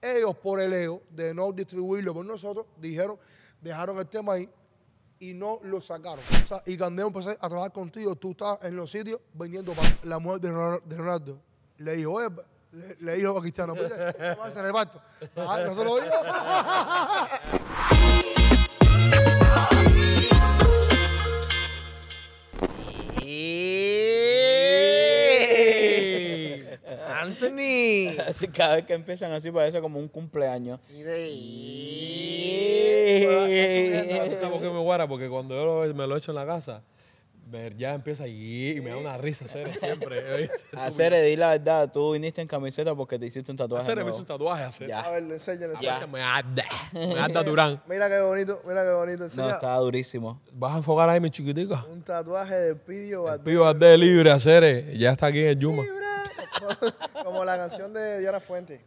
Ellos por el ego de no distribuirlo con nosotros, dijeron, dejaron el tema ahí y no lo sacaron. y Candeo empecé a trabajar contigo, tú estás en los sitios vendiendo La mujer de Ronaldo le dijo, le, dijo a Cristiano, ¿qué a ah, Anthony. Cada vez que empiezan así parece como un cumpleaños. Y de... ¿Por qué me guara? Porque cuando yo me lo echo en la casa, ya empieza ahí y me da una risa Cere siempre. Cere, di la verdad, tú viniste en camiseta porque te hiciste un tatuaje. Cere me hizo un tatuaje, A ver, enséñale. Ya. Ah, pues, me anda me anda Durán. Mira qué bonito, mira qué bonito. No, estaba durísimo. ¿Vas a enfocar ahí, mi chiquitico? Un tatuaje de Pidio Valdés. Pidio libre, Cere. Eh. Ya está aquí en el Yuma. como la canción de Diana Fuente.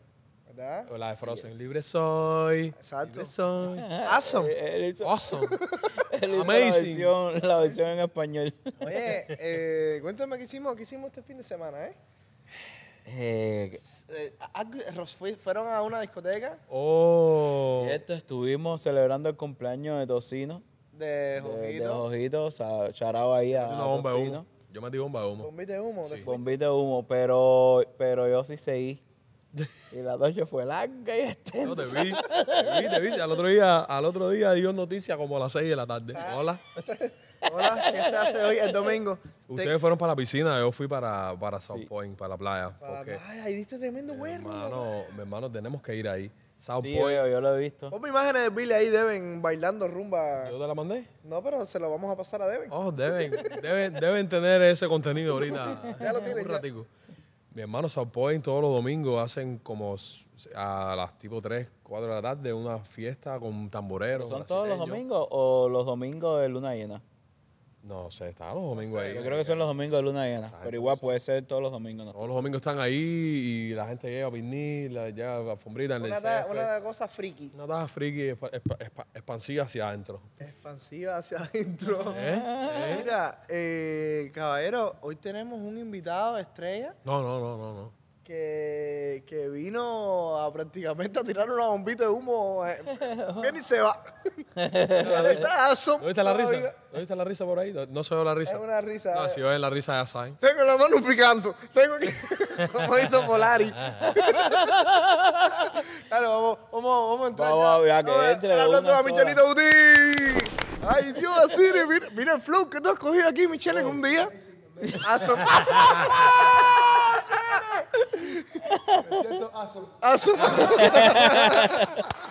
¿Verdad? O la de Frozen. Libre soy. Exacto. Libre soy. Awesome. Eh, awesome. Amazing. La versión, en español. Oye, eh, cuéntame qué hicimos, qué hicimos este fin de semana, ¿eh? eh, eh ah, fueron a una discoteca. Oh. Cierto, estuvimos celebrando el cumpleaños de Tocino. De Jojito. De, charado ahí a, no, a Tocino. Yo metí bomba de humo. Bombita de humo. Sí. Bombita de humo, pero, pero yo sí seguí. Y la noche fue larga y extensa. No, te vi, te vi, te vi. Al otro día, al otro día dio noticia como a las 6 de la tarde. Ah. Hola. Hola, ¿qué se hace hoy? El domingo. Ustedes fueron para la piscina, yo fui para, para South Point, para la playa. Ay, diste tremendo huevo. hermano, hermano, tenemos que ir ahí. Sao sí, yo lo he visto. Ponme imágenes de Billy ahí, Deben, bailando rumba. ¿Yo te la mandé? No, pero se lo vamos a pasar a Deben. Oh, Deben, deben, deben tener ese contenido ahorita. ya lo tienen. Un ratico. Mi hermano Sao Point todos los domingos hacen como a las tipo 3, 4 de la tarde una fiesta con tamboreros. ¿Son todos los domingos o los domingos de luna llena? No sé, están los domingos ahí. Yo creo que son los domingos de luna llena, pero igual puede ser todos los domingos. todos los domingos están ahí y la gente llega a vinil, llega a alfombrita. Una, de una cosa friki. Una da friki exp expansiva hacia adentro. Expansiva hacia adentro. ¿Eh? ¿Eh? Mira, eh, caballero, hoy tenemos un invitado estrella. No, no, no, no, no que, vino a prácticamente a tirar una bombita de humo. Eh, viene y se va. ¿No ¿Dónde viste la risa? ¿Lo viste la risa por ahí? No, se ve la risa. Es una risa. No, si ven la risa ya saben. Tengo la mano picando. Tengo que. Como hizo Polari. claro, vamos, vamos, vamos a entrar. Vamos a Un a Michelito Guti. Ay, Dios, así, mira, mira el flow que tú has cogido aquí, Michelle, en un día. Asom- me siento awesome.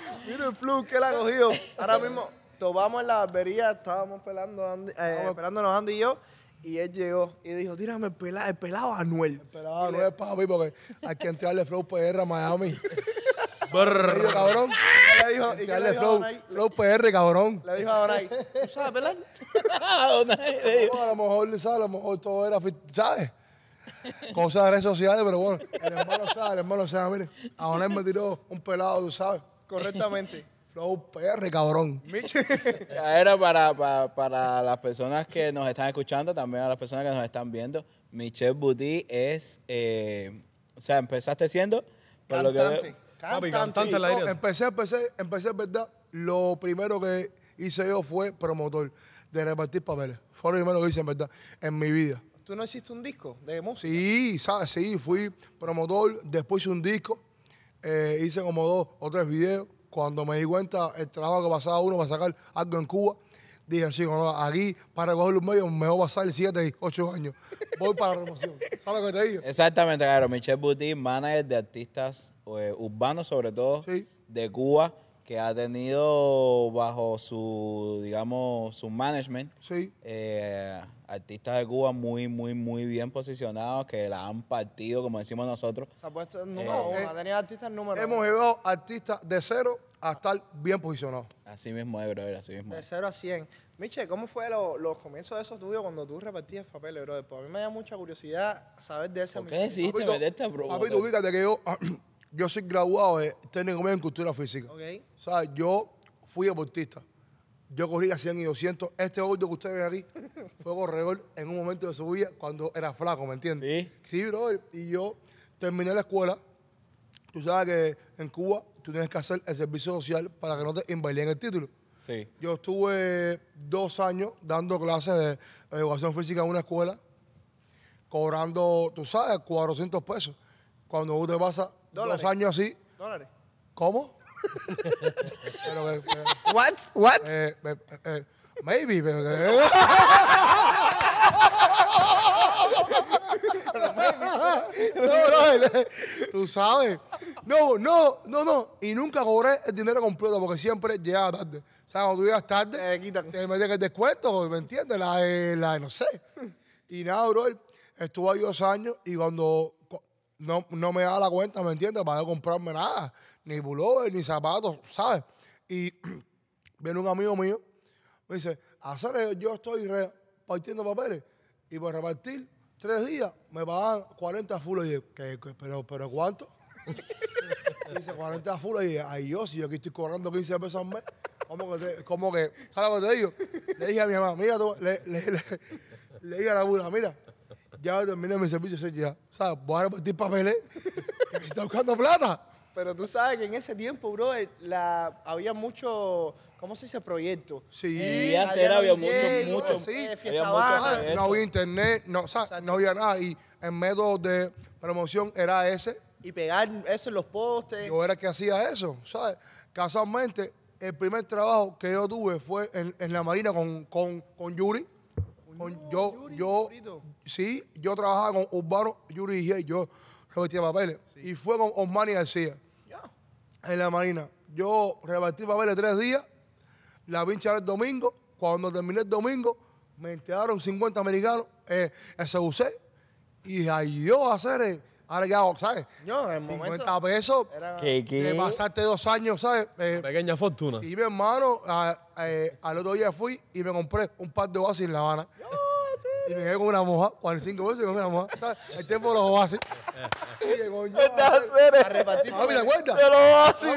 Mira el flow que él ha cogido. Ahora mismo tomamos en la barbería, estábamos pelando Andy, eh, pelándonos Andy y yo. Y él llegó y dijo, tírame el, pelado, el pelado Anuel. El pelado Anuel, para mí porque hay que entrarle Flow PR a Miami. Le dijo? ¿Y qué le dijo flow, flow PR, cabrón. Le dijo a Donay. ¿Tú sabes, pelar? Donay. A lo mejor, ¿sabes? A lo mejor todo era, ¿sabes? cosas de redes sociales, pero bueno, el hermano sabe, el hermano sabe, mire, ahora me tiró un pelado, tú sabes. Correctamente. Flow PR, cabrón. Era para, para, para, las personas que nos están escuchando, también a las personas que nos están viendo. Michelle Budí es, eh, o sea, empezaste siendo... cantante. cantante. cantante empecé, empecé, empecé, ¿verdad? Lo primero que hice yo fue promotor de repartir papeles. Fue lo primero que hice, en verdad, en mi vida tú no hiciste un disco de música. Sí, sí, fui promotor, después hice un disco, eh, hice como dos o tres videos. Cuando me di cuenta el trabajo que pasaba uno para sacar algo en Cuba, dije, sí, no, aquí para recoger los medios me voy a pasar 7, 8 años. Voy para la promoción. ¿Sabes lo que te digo? Exactamente, claro. Michelle Butín, manager de artistas eh, urbanos, sobre todo, de Cuba que ha tenido bajo su, digamos, su management, eh, artistas de Cuba muy, muy, muy bien posicionados, que la han partido, como decimos nosotros. Se ha puesto el número eh, uno, eh, ha tenido artistas número Hemos llegado artistas de cero a estar bien posicionados. Así mismo es, brother, así mismo. De cero a cien. Miche, ¿cómo fue lo, los comienzos de esos estudios cuando tú repartías papeles, brother? Pues a mí me da mucha curiosidad saber de ese... ¿Por qué decidiste meterte a Papito, ubícate que yo... Yo soy graduado de técnico en cultura física. O sea, yo fui deportista. Yo corría 100 y 200. Este hoy que ustedes ven aquí fue corredor en un momento de su vida cuando era flaco, ¿me entiendes? Sí. Sí, brother. Y yo terminé la escuela. Tú sabes que en Cuba tú tienes que hacer el servicio social para que no te invaliden el título. Sí. Yo estuve dos años dando clases de educación física en una escuela, cobrando, tú sabes, 400 pesos. Cuando usted te pasa Dólares. Dos años así. Dólares. ¿Cómo? ¿Qué? ¿Qué? What? What? maybe. tú sabes. No, no, no, no. Y nunca cobré el dinero completo porque siempre llegaba tarde. O sea, cuando tú llegas tarde, eh, Te metes el descuento, ¿me entiendes? La, eh, la no sé. Y nada, bro, estuve ahí dos años y cuando no, me da la cuenta, ¿me entiendes? Para no comprarme nada, ni pullover, ni zapatos, ¿sabes? Y viene un amigo mío, me dice, hacer yo estoy repartiendo papeles y por repartir tres días me pagan 40 fulas Y yo, ¿Qué, pero, ¿pero cuánto? dice, 40 fulas Y yo, ay, yo, si yo aquí estoy cobrando 15 pesos al mes, ¿cómo que, que ¿sabes lo que te digo? Le dije a mi mamá, mira, tú, le, le, le, dije a la burra, mira, ya terminé mi servicio ya. O sea, voy a repartir papeles. que me está buscando plata. Pero tú sabes que en ese tiempo, bro, la, había mucho, ¿cómo se dice? Proyecto. Sí. Eh, había, había mucho, mucho. Eh, sí. había mucho no había internet, no, o sea, no había nada. Y el método de promoción era ese. Y pegar eso en los postes. Yo era que hacía eso, ¿sabes? Casualmente, el primer trabajo que yo tuve fue en, en la marina con, con, con Yuri yo, yo, sí, yo trabajaba con Urbano Yuri y yo revertía papeles. Y fue con Osmani García en la Marina. Yo revertí papeles tres días, la pincha el domingo. Cuando terminé el domingo, me enteraron 50 americanos, eh, se usé y a yo hacer. el... Ahora ya, ¿sabes? No, en 50 momento, pesos. ¿Qué, qué? De pasarte dos años, ¿sabes? Eh, pequeña fortuna. Y mi hermano, eh, al otro día fui y me compré un par de vasos en La Habana. Llegué con una moja, 45 veces con una moja. El tiempo de los así. llegó pues a, repartir. Papi, ¿te acuerdas? De los oasis,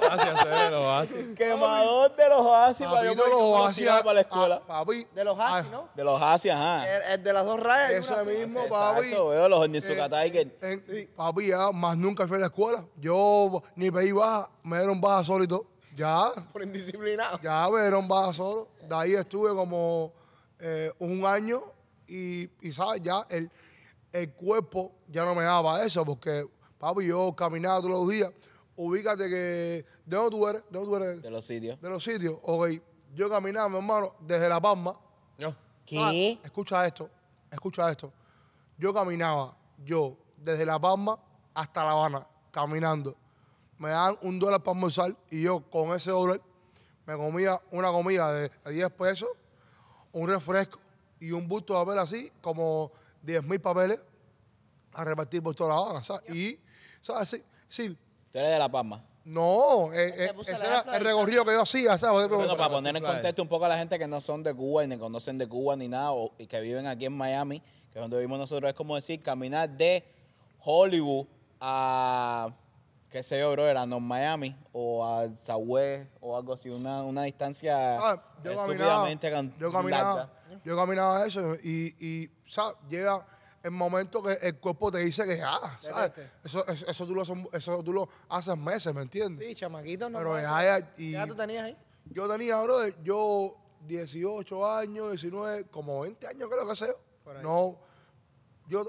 Gracias, de los Quemador de los oasis para de los oasis para la escuela. papi. De los oasis, ¿no? De los oasis, ajá. El, de las dos rayas. Eso mismo, papi. Exacto, veo los Onizuka eh, Tiger. Papi, ya más nunca fui a la escuela. Yo ni pedí baja, me dieron baja solito. Ya. Por indisciplinado. Ya, me dieron baja solo. De ahí estuve como eh, un año y, ¿sabes? Ya el, cuerpo ya no me daba eso, porque, papi, yo caminaba todos los días. Ubícate que. ¿De dónde tú eres? ¿De De los sitios. De los sitios. Ok. Yo caminaba, mi hermano, desde La Palma. No. ¿Qué? Escucha esto. Escucha esto. Yo caminaba, yo, desde La Palma hasta La Habana, caminando. Me dan un dólar para almorzar y yo con ese dólar me comía una comida de 10 pesos, un refresco y un busto de papel así, como 10.000 mil papeles a repartir por toda la hora, ¿sabes? Y, ¿sabes? Sí, ¿Tú eres de La Palma? No, eh, eh, ese era el recorrido que yo hacía, ¿sabes? bueno, para poner en contexto un poco a la gente que no son de Cuba y ni conocen de Cuba ni nada y que viven aquí en Miami, que es donde vivimos nosotros, es como decir caminar de Hollywood a qué sé yo, bro, era a Miami o a Southwest o algo así, una, distancia ah, yo caminaba, yo caminaba, eso y, ¿sabes? llega el momento que el cuerpo te dice que ya, ah, ¿sabes? Eso, eso, tú lo, eso tú lo haces meses, ¿me entiendes? Sí, chamaquito, no. Pero y, ya tú tenías ahí. Yo tenía, bro, yo 18 años, 19, como 20 años creo que sé. No, yo,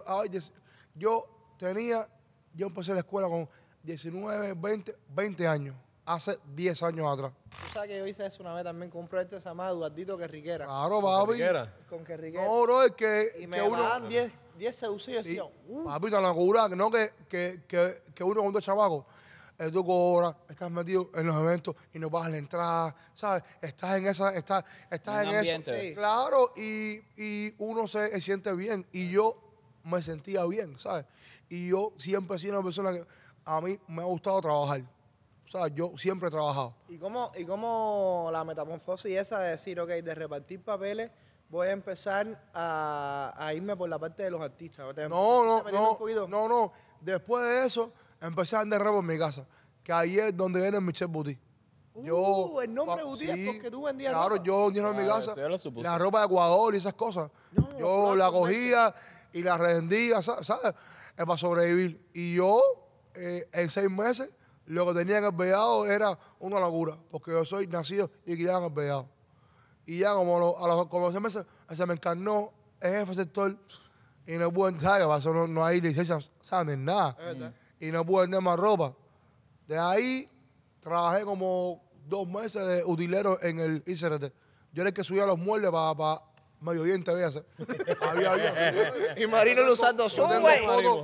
yo tenía, yo empecé la escuela con 19, 20, 20 años. Hace 10 años atrás. Tú sabes que yo hice eso una vez también con un proyecto que se llama Eduardito Querriquera. Claro, papi. Con Querriquera. No, bro, es que, y me dan daban 10 seducidos y uh. Papi, tan la cura, que no que, que, que, que uno cuando es chavaco, eh, tú cobras, estás metido en los eventos y no vas la entrada, ¿sabes? Estás en esa, estás, estás en ambiente. eso. Claro, y, y uno se, se siente bien. Y yo me sentía bien, ¿sabes? Y yo siempre he sido una persona que a mí me ha gustado trabajar. O sea, yo siempre he trabajado. ¿Y cómo, y cómo la metamorfosis esa de decir, ok, de repartir papeles, voy a empezar a, irme por la parte de los artistas? no, no, no, no, Después de eso, empecé a andar rebo en mi casa, que ahí es donde viene Michel Boutique. Uh, yo, el nombre Boutique sí, porque tú vendías Claro, ropa. yo vendía en mi ah, casa la ropa de Ecuador y esas cosas. yo la cogía y la revendía, ¿sabes? Para sobrevivir. Y yo eh, en seis meses lo que tenía en el Vellado era una locura, porque yo soy nacido y criado en el Vellado. Y ya como a los, como seis meses se me encarnó el jefe sector y no pude entrar, no, hay licencia, saben nada. Y no pude vender más ropa. De ahí trabajé como dos meses de utilero en el ICRT. Yo era el que subía los muebles para pa, medio diente había, Y Marino lo usando su, Yo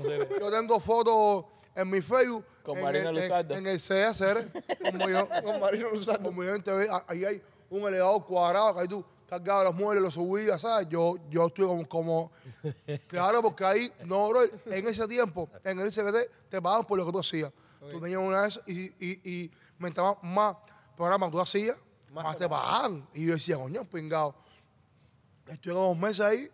tengo fotos en mi Facebook. en el, CSR, como yo. Con Como yo ahí hay un elevado cuadrado que ahí tú cargabas los muebles, los subías, ¿sabes? Yo, yo estoy como, como... Claro, porque ahí, no, bro, en ese tiempo, en el CRT, te pagaban por lo que tú hacías. Tú tenías una de esas y, y, y más programas tú hacías, más, te pagaban. Y yo decía, coño, pingado. Estuve dos meses ahí.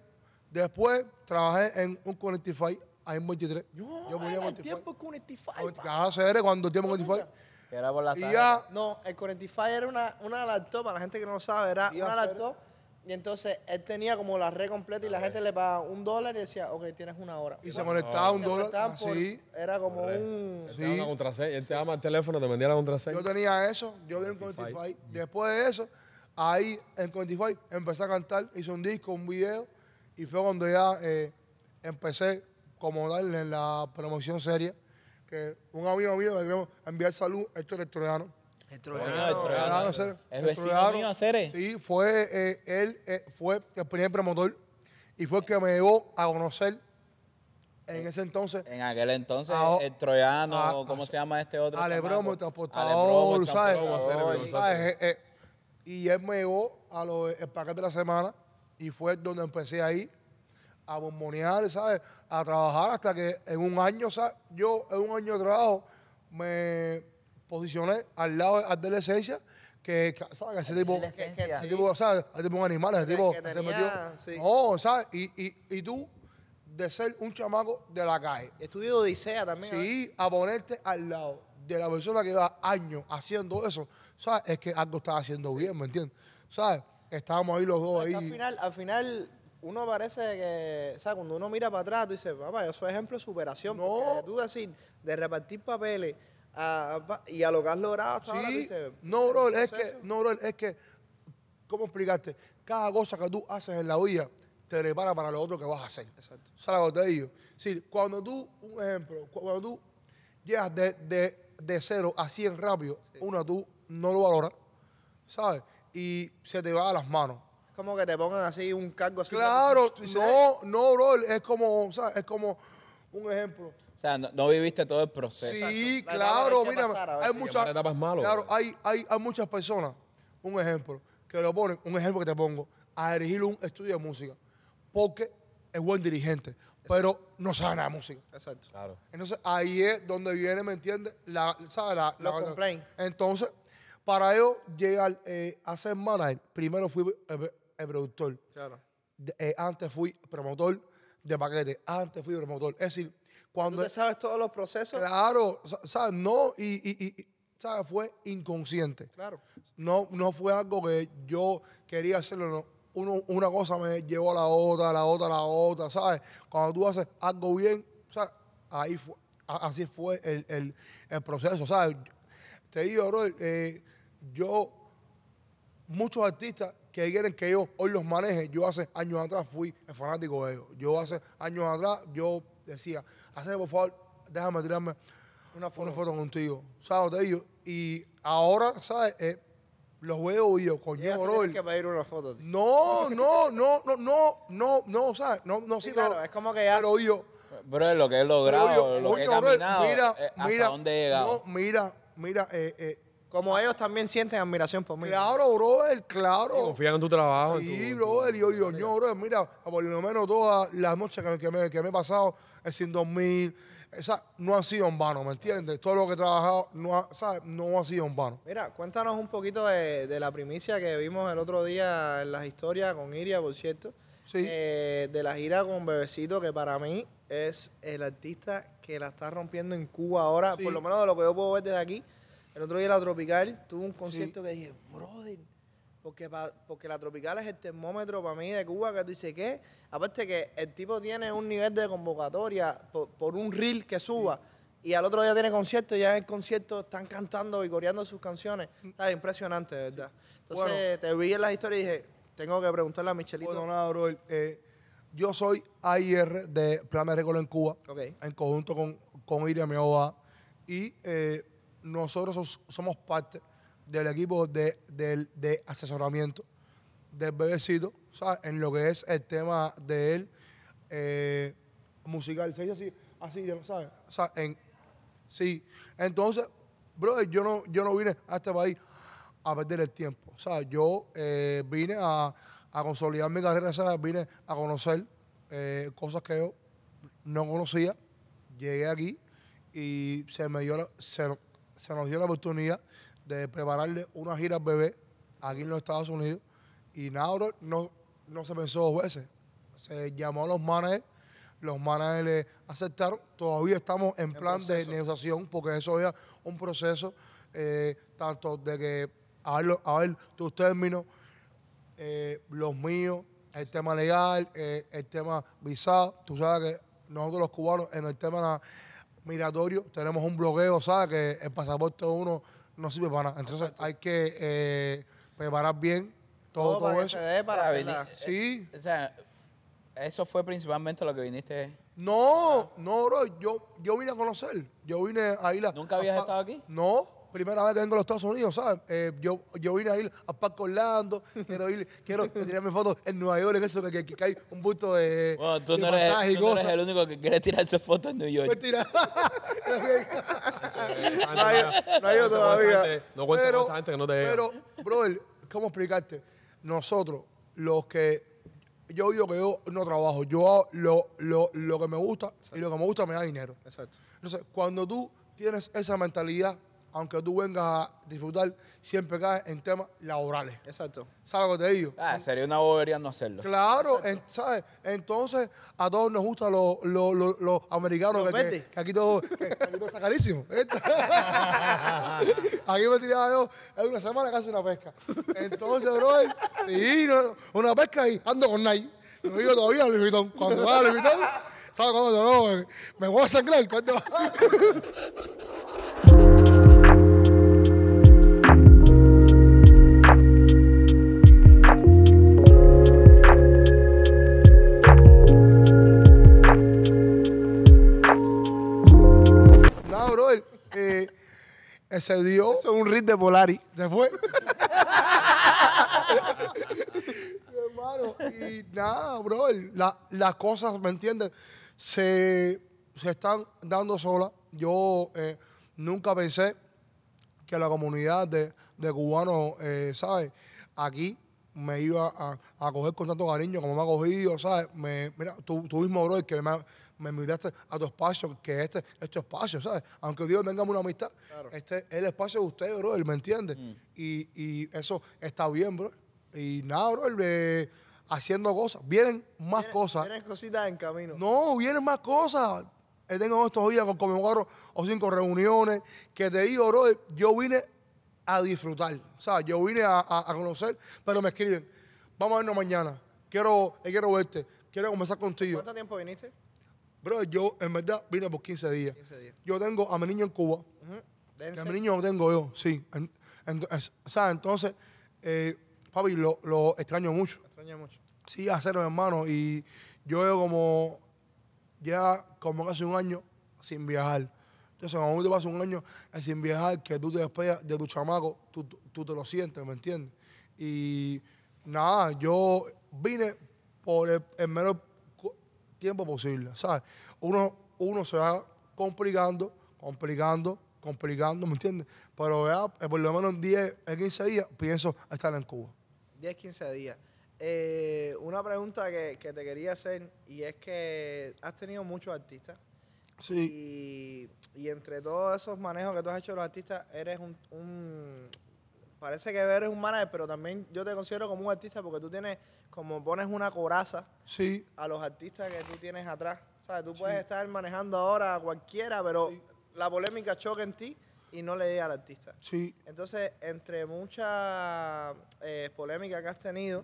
Después trabajé en un Connectify Ahí en 23. Yo, yo a 45. El tiempo es 45. ¿Cuánto tiempo es 45. Era por la tarde. Y ya, no, el 45 era una, una laptop, para la gente que no lo sabe, era un una laptop. Y entonces él tenía como la red completa y la gente le pagaba un dólar y decía, ok, tienes una hora. Y, se conectaba un dólar. Era como un. Él Una contraseña. Él te daba el teléfono, te vendía la contraseña. Yo tenía eso, yo vi en 45. Después de eso, ahí en 45 empecé a cantar, hice un disco, un video. Y fue cuando ya eh, empecé como en la promoción seria, que un amigo mío le enviar salud, Héctor el Troyano. El el Sí, fue, eh, él eh, fue el primer promotor y fue el que me llevó a conocer en ese entonces. En aquel entonces, el troyano, ¿cómo se llama este otro? Alebromo, el transportador, ¿sabes? Eh, y él me llevó a los, el de la semana y fue donde empecé ahí a bombonear, ¿sabes? A trabajar hasta que en un año, ¿sabes? Yo en un año de trabajo me posicioné al lado de la que, ¿sabes? Ese tipo, que, ese tipo, ¿sabes? tipo o sea tipo ¿sabes? Y, y, y tú, de ser un chamaco de la calle. Estudio Odisea también. ¿eh? Sí, a ponerte al lado de la persona que lleva años haciendo eso, ¿sabes? Es que algo está haciendo bien, ¿me entiendes? ¿Sabes? Estábamos ahí los dos ahí. Al final, al final uno parece que, o sea, cuando uno mira para atrás, tú dices, papá, eso es ejemplo de superación. No. Porque tú decir, de repartir papeles y a lo que has logrado no, bro, es que, no, es que, ¿cómo explicarte? Cada cosa que tú haces en la vida te prepara para lo otro que vas a hacer. Exacto. ¿Sabes lo que Sí, cuando tú, un ejemplo, cuando tú llegas de, cero a 100 rápido, uno, tú no lo valora, ¿sabes? Y se te va a las manos como que te pongan así un cargo así. Claro, no, no, bro, es como, sea, es como un ejemplo. O sea, no, viviste todo el proceso. Sí, claro, mira, hay muchas Claro, hay, hay, hay muchas personas, un ejemplo, que lo ponen, un ejemplo que te pongo, a dirigir un estudio de música, porque es buen dirigente, pero no sabe nada de música. Exacto. Claro. Entonces ahí es donde viene, ¿me entiendes? La, ¿sabes? La, Entonces, para ello llegar eh, a ser manager, primero fui eh, el productor. Claro. Eh, antes fui promotor de paquete. Antes fui promotor. Es decir, cuando. sabes todos los procesos? Claro, ¿sabes? No, y, ¿sabes? Fue inconsciente. Claro. No, no fue algo que yo quería hacerlo, no. una cosa me llevó a la otra, a la otra, a la otra, ¿sabes? Cuando tú haces algo bien, ¿sabes? Ahí fue, así fue el, el, proceso, ¿sabes? Te digo, bro, eh, yo, muchos artistas que quieren que yo hoy los maneje. Yo hace años atrás fui fanático de ellos. Yo hace años atrás, yo decía, hace por favor, déjame tirarme una foto, una foto contigo, ¿sabes? De ellos. Y ahora, ¿sabes? Eh, los veo y yo, coño, bro. que pedir una foto. No, no, no, no, no, no, no, ¿sabes? No, no, sí, claro, es como que ya... Pero yo... Bro, lo que he logrado, lo que he caminado, mira, eh, hasta mira, dónde he llegado. No, mira, mira, eh, eh, como ellos también sienten admiración por mí. Claro, brother, claro. confían en tu trabajo. Sí, brother, yo, yo, yo, brother, mira, por lo menos todas las noches que, me, que me, he pasado es sin dormir. Esa no ha sido en vano, ¿me entiendes? Todo lo que he trabajado no ha, No ha sido en vano. Mira, cuéntanos un poquito de, la primicia que vimos el otro día en las historias con Iria, por cierto. Sí. Eh, de la gira con Bebecito, que para mí es el artista que la está rompiendo en Cuba ahora, por lo menos de lo que yo puedo ver desde aquí. El otro día la Tropical tuvo un concierto que dije, brother, porque, porque la Tropical es el termómetro para mí de Cuba, que tú dices, ¿qué? Aparte que el tipo tiene un nivel de convocatoria por, un reel que suba. Y al otro día tiene concierto, y ya en el concierto están cantando y coreando sus canciones. Mm. Está impresionante, verdad. Entonces te vi en las historias y dije, tengo que preguntarle a Michelito. No, bro. Eh, yo soy AIR de Plan de en Cuba, en conjunto con, Iria Meoba. Y eh, nosotros somos parte del equipo de, de asesoramiento del bebecito, ¿sabes? En lo que es el tema de él eh, musical. así, ¿sabes? O sea, en, sí. Entonces, yo no, yo no vine a este país a perder el tiempo. O sea, yo eh, vine a, consolidar mi carrera, vine a conocer eh, cosas que yo no conocía. Llegué aquí y se me dio la, se nos dio la oportunidad de prepararle una gira al bebé aquí en los Estados Unidos. Y nada, no, no se pensó dos veces. Se llamó a los managers, los managers aceptaron. Todavía estamos en plan de negociación porque eso era un proceso eh, tanto de que, a ver, a ver tus términos, eh, los míos, el tema legal, eh, el tema visado. Tú sabes que nosotros los cubanos en el tema Miratorio, tenemos un bloqueo, sea Que el pasaporte uno no sirve para nada. Entonces hay que eh, preparar bien todo, todo, eso. para venir. Sí. Eh, o sea, eso fue principalmente lo que viniste. No, no, bro. Yo, yo vine a conocer. Yo vine a ir a. ¿Nunca habías estado aquí? No, primera vez que vengo a los Estados Unidos, ¿sabes? Eh, yo, yo vine a ir a Paco Orlando, quiero ir, quiero tirarme fotos en Nueva York, eso, que, que, hay un bulto de. Bueno, tú, no, eres, el único que quiere tirarse fotos en New York. Voy pues no tirar... no yo todavía. No pero, gente que no te Pero, brother, ¿cómo explicarte? Nosotros, los que. Yo digo que yo no trabajo, yo hago lo, lo, lo que me gusta y lo que me gusta me da dinero. Exacto. Entonces, cuando tú tienes esa mentalidad aunque tú vengas a disfrutar, siempre caes en temas laborales. Exacto. ¿Sabes lo que te digo? Ah, sería una bobería no hacerlo. Claro, ¿sabes? Entonces, a todos nos gustan los americanos. Que, que, que, aquí todo, que, aquí todo está carísimo. aquí me tiraba yo en una semana casi una pesca. Entonces, bro, sí, una pesca y ando con Nike. No digo todavía al Cuando va a sabes cómo te lo No, me voy a sangrar. ¿Cuánto va? se dio. Eso es un rit de Polari. Se fue. hermano, y nada, bro. las cosas, ¿me entiendes? Se, están dando solas. Yo eh, nunca pensé que la comunidad de, de cubanos, eh, ¿sabes? Aquí me iba a, coger con tanto cariño como me ha cogido, ¿sabes? Me, mira, tú, tú mismo, bro, que me, me miraste a tu espacio, que este es este tu espacio, ¿sabes? Aunque Dios tengamos una amistad, este es el espacio de ustedes, bro, ¿me entiende mm. Y, eso está bien, bro. Y nada, bro, haciendo cosas. Vienen más cosas. Vienen cositas en camino. No, vienen más cosas. He tenido estos días con como cuatro o cinco reuniones que te digo, bro, yo vine a disfrutar. O sea, yo vine a, conocer, pero me escriben, vamos a vernos mañana. Quiero, eh, quiero verte, quiero conversar contigo. ¿Cuánto tiempo viniste? Bro, yo en verdad vine por 15 días. Yo tengo a mi niño en Cuba. a mi niño lo tengo yo, sí. Entonces, eh, papi, lo, extraño mucho. extraño mucho. Sí, a hermano. Y yo veo como ya como hace un año sin viajar. Entonces, cuando te pasa un año eh, sin viajar, que tú te despegas de tu chamaco, tú, te lo sientes, ¿me entiendes? Y nada, yo vine por el, el menor tiempo posible, ¿sabes? Uno, uno se va complicando, complicando, complicando, ¿me entiendes? Pero vea, eh, por lo menos en 10, 15 días pienso estar en Cuba. 10, 15 días. Eh, una pregunta que, te quería hacer y es que has tenido muchos artistas. Sí. Y, entre todos esos manejos que tú has hecho los artistas, eres un, parece que eres un manager, pero también yo te considero como un artista porque tú tienes, como pones una coraza a los artistas que tú tienes atrás. O tú puedes estar manejando ahora a cualquiera, pero la polémica choca en ti y no le llega al artista. Sí. Entonces, entre muchas eh, polémicas que has tenido,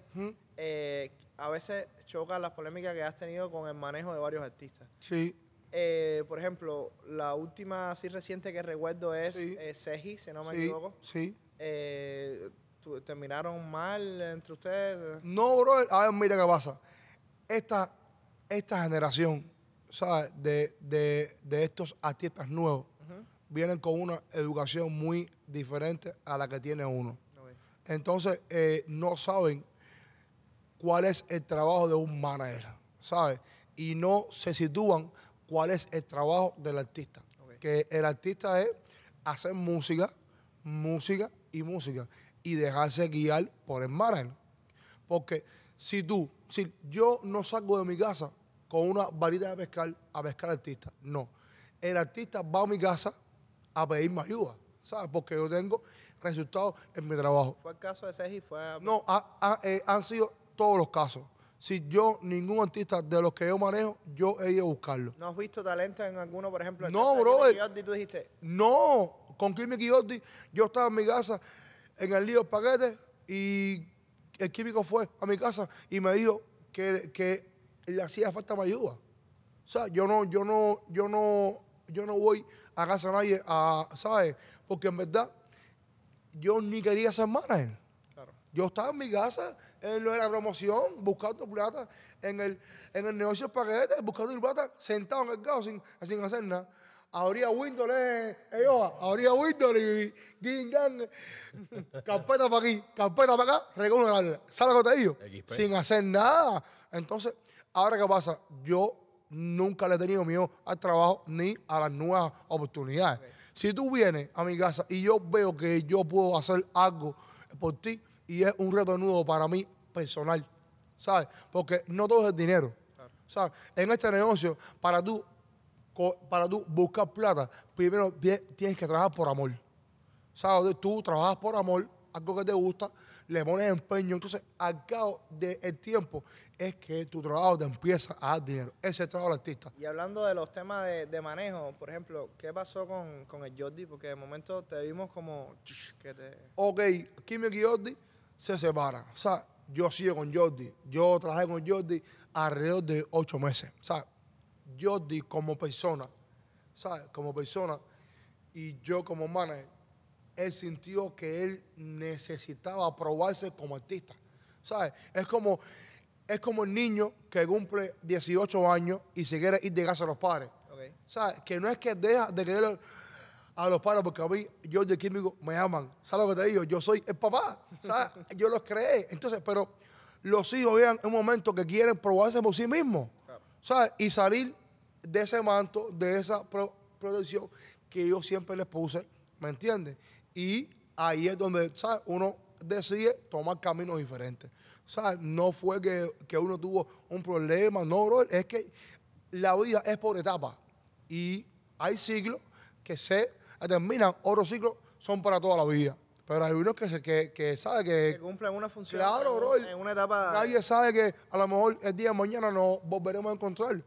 eh, a veces chocan las polémicas que has tenido con el manejo de varios artistas. Sí. Eh, por ejemplo, la última así reciente que recuerdo es Seji, si no me sí. equivoco. Sí eh, terminaron mal entre ustedes. No, bro. A ver, ah, mira qué pasa. Esta, esta generación, ¿sabes? De, de, estos artistas nuevos, vienen con una educación muy diferente a la que tiene uno. Entonces, eh, no saben cuál es el trabajo de un manager, ¿sabes? Y no se sitúan cuál es el trabajo del artista. Que el artista es hacer música, música, y música y dejarse guiar por el margen. Porque si tú, si yo no salgo de mi casa con una varita de pescar a pescar artista no. El artista va a mi casa a pedirme ayuda, ¿sabes? Porque yo tengo resultados en mi trabajo. ¿Fue el caso de y Fue No, eh, han sido todos los casos. Si yo, ningún artista de los que yo manejo, yo he ido a buscarlo. ¿No has visto talento en alguno, por ejemplo? En no, bro. tú dijiste... No, con Kimi yo estaba en mi casa, en el lío paquetes, y el químico fue a mi casa y me dijo que, le hacía falta mi ayuda. O sea, yo no, yo no, yo no, yo no voy a casa a nadie ¿sabes? Porque en verdad, yo ni quería ser manager. él. Yo estaba en mi casa, en lo de la promoción, buscando plata, en el, en el negocio de paquetes, buscando plata, sentado en el carro sin, sin hacer nada. Abría Windows, eh, eh abría Windows y carpeta para aquí, carpeta para acá, ¿Sabes lo te pues. Sin hacer nada. Entonces, ahora qué pasa, yo nunca le he tenido miedo al trabajo ni a las nuevas oportunidades. Si tú vienes a mi casa y yo veo que yo puedo hacer algo por ti y es un reto nuevo para mí personal, ¿sabes? Porque no todo es dinero. ¿Sabes? En este negocio, para tú para tú buscar plata, primero tienes que trabajar por amor. ¿Sabes? Tú trabajas por amor, algo que te gusta, le pones empeño. Entonces, al cabo del tiempo, es que tu trabajo te empieza a dar dinero. Ese es el trabajo del artista. Y hablando de los temas de, manejo, por ejemplo, ¿qué pasó con, el Jordi? Porque de momento te vimos como Ok, Kim y Jordi se separan. O sea, yo sigo con Jordi. Yo trabajé con Jordi alrededor de ocho meses. O Jordi como persona, ¿sabes? Como persona y yo como manager, él sintió que él necesitaba probarse como artista, ¿sabes? Es como, es como el niño que cumple 18 años y se quiere ir de casa a los padres, ¿sabes? Que no es que deja de querer a los padres porque a mí, yo de químico me aman, ¿sabes lo que te digo? Yo soy el papá, ¿sabes? yo los creé, entonces, pero los hijos vean un momento que quieren probarse por sí mismos, ¿sabes? Y salir de ese manto, de esa protección que yo siempre les puse, ¿me entiendes? Y ahí es donde, ¿sabes? Uno decide tomar caminos diferentes. sea No fue que, uno tuvo un problema, no, bro, es que la vida es por etapas y hay ciclos que se terminan, otros ciclos son para toda la vida. Pero hay unos que, se, que, sabe que... cumplen una función. Claro, bro. En una etapa... Nadie sabe que a lo mejor el día de mañana nos volveremos a encontrar.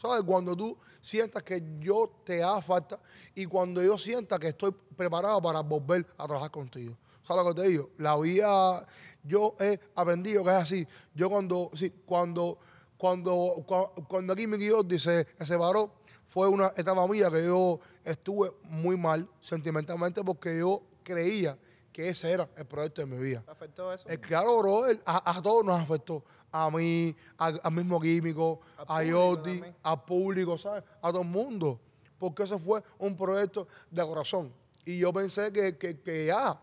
¿Sabes? Cuando tú sientas que yo te haga falta y cuando yo sienta que estoy preparado para volver a trabajar contigo. ¿Sabes lo que te digo? La vida, yo he aprendido que es así. Yo cuando, sí, cuando, cuando, cuando aquí mi guión se, ese fue una etapa mía que yo estuve muy mal sentimentalmente porque yo creía que ese era el proyecto de mi vida. ¿Te afectó eso? Eh, claro, bro, a todos nos afectó a mí, al mismo Químico, a Ioti, a público, ¿sabes? A todo el mundo. Porque eso fue un proyecto de corazón. Y yo pensé que, ya.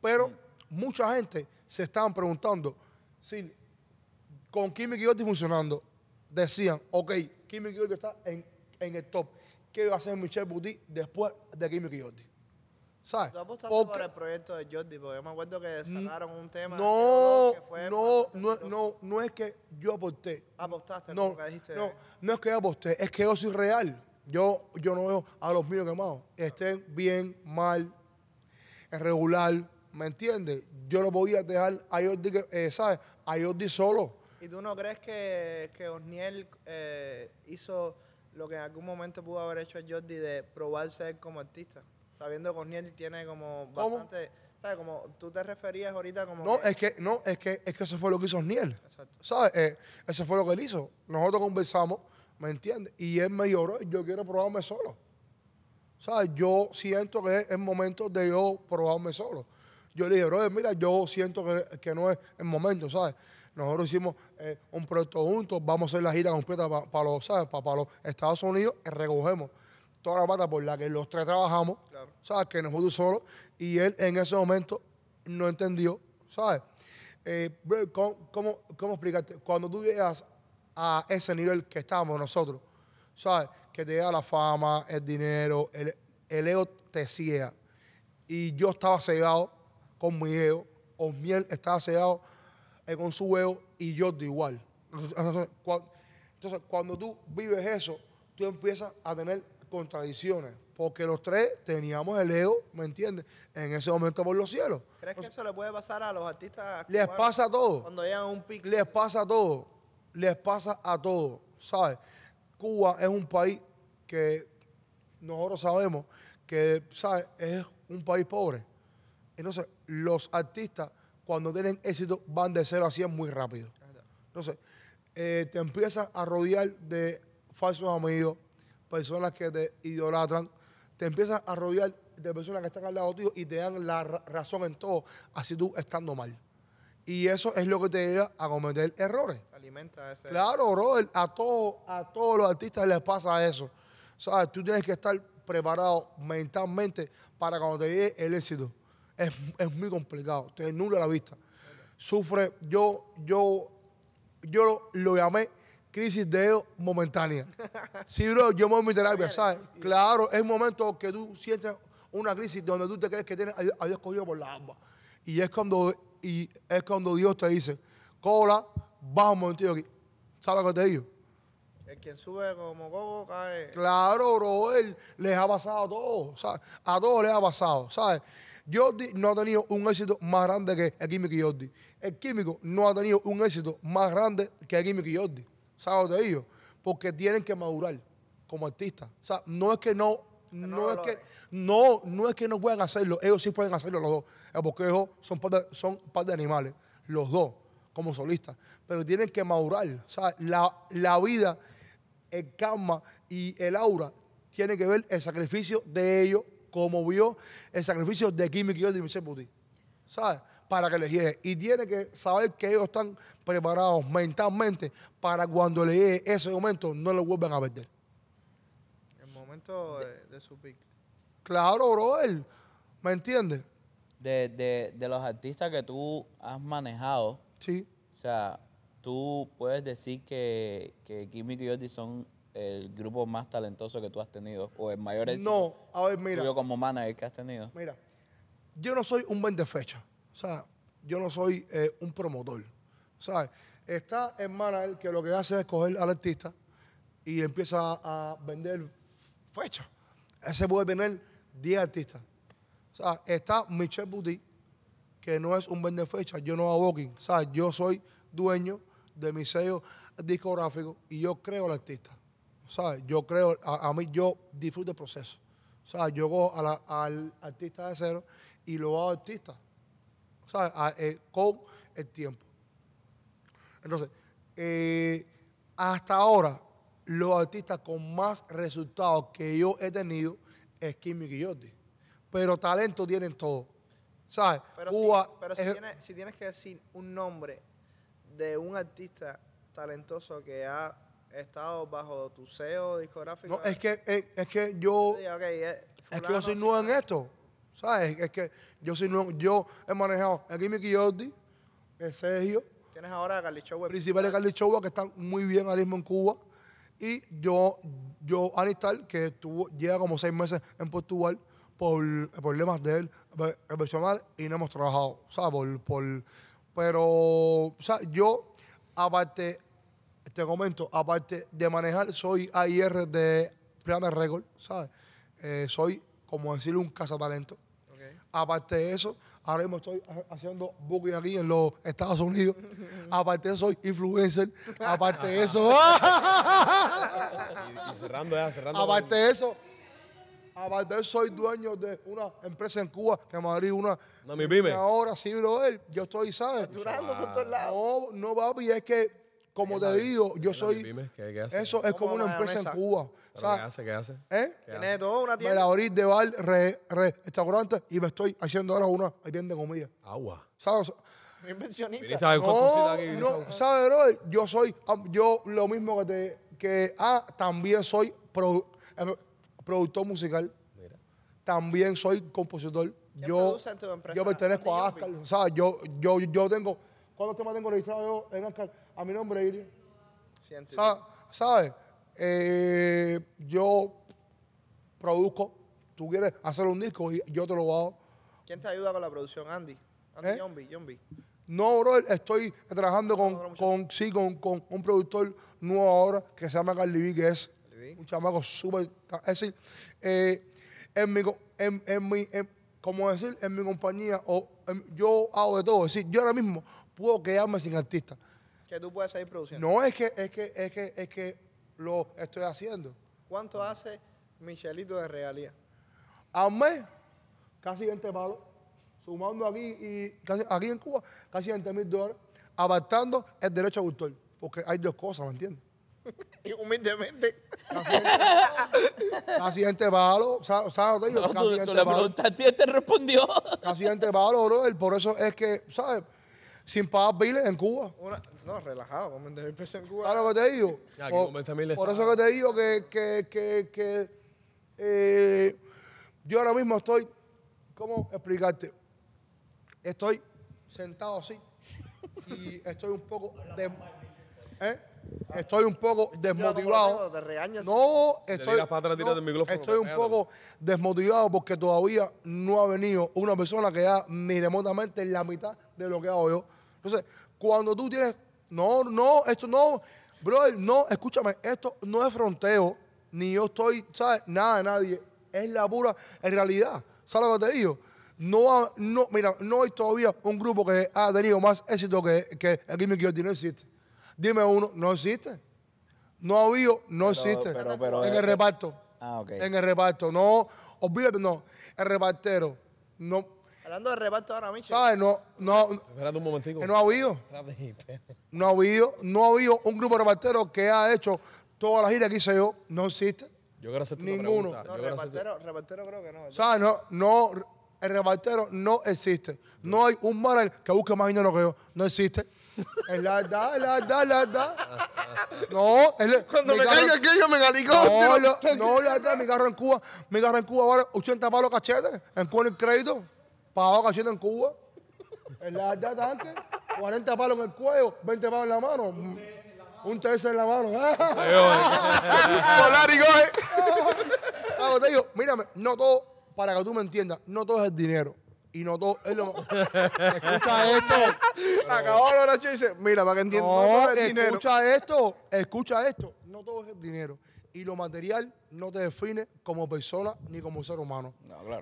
Pero mm. mucha gente se estaban preguntando, si con Químico y Ioti funcionando, decían, ok, Químico y está en, en el top. ¿Qué va a hacer Michelle Bouty después de Químico y ¿Sabes? ¿Tú apostaste por el proyecto de Jordi? Porque yo me acuerdo que mm, sacaron un tema. No, no, no, no, no, es que yo aposté. ¿Apostaste? No, que dijiste... no, no es que yo aposté, es que yo soy real. Yo, yo no veo a los míos quemados. Estén bien, mal, Irregular, ¿me entiendes? Yo no podía dejar a Jordi, eh, ¿sabes? A Jordi solo. ¿Y tú no crees que, que Osniel eh, hizo lo que en algún momento pudo haber hecho Jordi de probarse como artista? sabiendo que O'Neill tiene como bastante. ¿Sabes? Como tú te referías ahorita como. No, es que, no, es que, es que eso fue lo que hizo Niel, ¿Sabes? Eh, eso fue lo que él hizo. Nosotros conversamos, ¿me entiendes? Y él me lloró, yo quiero probarme solo. ¿Sabes? Yo siento que es el momento de yo probarme solo. Yo le dije, bro, mira, yo siento que, no es el momento, ¿sabes? Nosotros hicimos eh, un proyecto juntos, vamos a hacer la gira completa para los, Para los Estados Unidos, y recogemos toda la pata por la que los tres trabajamos, ¿sabes? Que nos tú solo. Y él en ese momento no entendió, ¿sabes? Eh, ¿cómo, cómo, explicarte? Cuando tú llegas a ese nivel que estábamos nosotros, ¿sabes? Que te da la fama, el dinero, el, ego te ciega. Y yo estaba cegado con mi ego, o miel estaba cegado eh, con su ego y yo de igual. entonces, cuando tú vives eso, tú empiezas a tener contradicciones, porque los tres teníamos el ego, ¿me entiendes? En ese momento por los cielos. ¿Crees que eso le puede pasar a los artistas? Les pasa a todos. Cuando llegan un pico. Les pasa a todos. Les pasa a todos, ¿sabes? Cuba es un país que nosotros sabemos que, ¿sabes? Es un país pobre. Entonces, los artistas, cuando tienen éxito, van de cero a 100 muy rápido. Entonces, eh, te empiezas a rodear de falsos amigos, personas que te idolatran, te empiezas a rodear de personas que están al lado tuyo y te dan la razón en todo, así tú estando mal. Y eso es lo que te lleva a cometer errores. Alimenta ese. Claro, bro. a todos, a todos los artistas les pasa eso. ¿Sabes? Tú tienes que estar preparado mentalmente para cuando te llegue el éxito. Es, muy complicado, te nula la vista. Sufre, yo, yo, yo lo llamé crisis de momentánea. Sí, bro, yo me voy a mi terapia, ¿sabes? Claro, es un momento que tú sientes una crisis donde tú te crees que tienes a Dios cogido por la alma. Y es cuando, y es cuando Dios te dice, cola, vamos un aquí. ¿Sabes lo que te digo? El quien sube como coco cae. Claro, bro, él les ha pasado a todos, A todos les ha pasado, ¿sabes? Jordi no ha tenido un éxito más grande que el químico y Jordi. El químico no ha tenido un éxito más grande que el químico Jordi. ¿Sabes lo que Porque tienen que madurar como artistas. O sea, no es que no, no, es que no, no es que no puedan hacerlo. Ellos sí pueden hacerlo los dos. Eh, porque ellos son par de, son par de animales, los dos, como solistas. Pero tienen que madurar. O sea, la, vida, el karma y el aura tiene que ver el sacrificio de ellos, como vio el sacrificio de Kimi Kiyoshi y Michelle ¿Sabes? para que le llegue. Y tiene que saber que ellos están preparados mentalmente para cuando le llegue ese momento no lo vuelvan a perder. El momento de, su pick. Claro, él. ¿Me entiendes? De, los artistas que tú has manejado. Sí. O sea, tú puedes decir que, que y Jordi son el grupo más talentoso que tú has tenido o el mayor éxito. No, a mira. Yo como manager que has tenido. Mira, yo no soy un buen de fecha. O sea, yo no soy eh, un promotor. ¿Sabes? Está hermana él que lo que hace es coger al artista y empieza a vender fechas. Ese puede tener 10 artistas. O sea, está Michel Boutique, que no es un vender fechas. yo no hago booking. O sea, yo soy dueño de mi sello discográfico y yo creo al artista. O yo creo, a, mí yo disfruto el proceso. O sea, yo cojo al artista de cero y lo hago artista. Eh, con el tiempo. Entonces, eh, hasta ahora, los artistas con más resultados que yo he tenido es Kimmy Guilloty. Pero talento tienen todos ¿Sabes? Pero, si, tienes, si, tienes, que decir un nombre de un artista talentoso que ha estado bajo tu CEO discográfico. No, es que, eh, es, que yo. es, que yo soy nuevo en esto. ¿Sabes? Es que yo soy no yo he manejado a Kimi a Sergio. Tienes ahora a Carly Chowa. principales de Carly que están muy bien ahora mismo en Cuba. Y yo, yo Anistar, que estuvo, lleva como seis meses en Portugal por problemas de él personal y no hemos trabajado. ¿Sabes? Por, pero, o sea, yo, aparte, te comento, aparte de manejar, soy AIR de Primer Record, ¿sabes? Eh, soy como decirle un cazatalento. Aparte de eso, ahora mismo estoy haciendo booking aquí en los Estados Unidos. Aparte de eso, soy influencer. Aparte de eso. cerrando, cerrando. Aparte de eso. Aparte eso, soy dueño de una empresa en Cuba que Madrid, una. No, mi Ahora sí, Yo estoy, ¿sabes? No por todos lados. No, no, es que como te digo, yo soy. Eso es como una empresa en Cuba. ¿Qué hace? ¿Qué hace? ¿eh? Tiene todo una Me la de bar, restaurante y me estoy haciendo ahora una tienda de comida. Agua. ¿Sabes? Mi No, no, ¿sabes, bro? Yo soy, yo lo mismo que te, que, ah, también soy em, productor musical, Mira. también soy compositor. Yo, empresa? yo pertenezco a Ascar, ¿sabes? Yo, yo, yo tengo, ¿cuántos temas tengo registrados yo en Ascar? a mi nombre Iria. ¿Sabes? Eh, yo produzco, tú quieres hacer un disco y yo te lo hago. ¿Quién te ayuda con la producción, Andy? Andy ¿Eh? John No, bro, estoy trabajando con, con, un productor nuevo ahora que se llama Carly B, que es un chamaco súper... Es decir, eh, en mi, en, mi como decir, en mi compañía, o yo hago de todo. Es decir, yo ahora mismo puedo quedarme sin artista. Que tú puedes seguir produciendo. No, es que, es que, es que, es que lo estoy haciendo. ¿Cuánto hace Michelito de Realidad? A un mes, casi 20 palos. Sumando aquí y casi, aquí en Cuba, casi 20 mil dólares, abatando el derecho a autor. Porque hay dos cosas, ¿me entiendes? Y humildemente. Casi gente dólares. ¿Sabes lo que digo? Casi gente le preguntaste y te respondió. Casi gente dólares, brother. Por eso es que, ¿sabes? Sin pagar biles en Cuba. No, relajado, pesos que te digo. por, eso que te digo que, eh, yo ahora mismo estoy, ¿cómo explicarte? Estoy sentado así y estoy un poco ¿eh? Estoy un poco desmotivado. No, estoy, estoy un poco desmotivado porque todavía no ha venido una persona que ha ni remotamente la mitad de lo que hago yo. Entonces, cuando tú tienes no, no, esto no. Brother, no, escúchame, esto no es fronteo, ni yo estoy, ¿sabes? Nada nadie. Es la pura en realidad. ¿Sabes lo que te digo? No, no, mira, no hay todavía un grupo que ha tenido más éxito que, que el Gimme No existe. Dime uno, no existe. No ha habido, no existe. en eh, el eh, reparto. Ah, En el reparto. No, olvídate, no. El repartero. No, Hablando de reparto ahora, Micho. ¿Sabes? No, no, Espérate un momentico. que no ha habido. No ha habido, no ha habido un grupo de reparteros que ha hecho toda la gira que hice yo. No existe. Yo quiero hacerte Ninguno. una pregunta. No, repartero, creo que no. O ¿Sabes? No, no, el repartero no existe. No hay un manager que busque más dinero que yo. No existe. Es la verdad, es la verdad, es la verdad. No, es la- Cuando me caigo aquí, yo me galicó. No, lo- la verdad, mi carro en Cuba, mi carro en Cuba vale 80 palos cachete en cuero y crédito. Pagado cachete en Cuba. En la de antes, 40 palos en el cuello, 20 palos en la mano. Un tercio en la mano. Polar y coge. te digo, mírame, no todo, para que tú me entiendas, no todo es el dinero. Y no todo es lo. escucha esto. Acabó la noche y dice, mira, para que entiendas. No, todo es el dinero. escucha esto, escucha esto. No todo es el dinero y lo material no te define como persona ni como ser humano.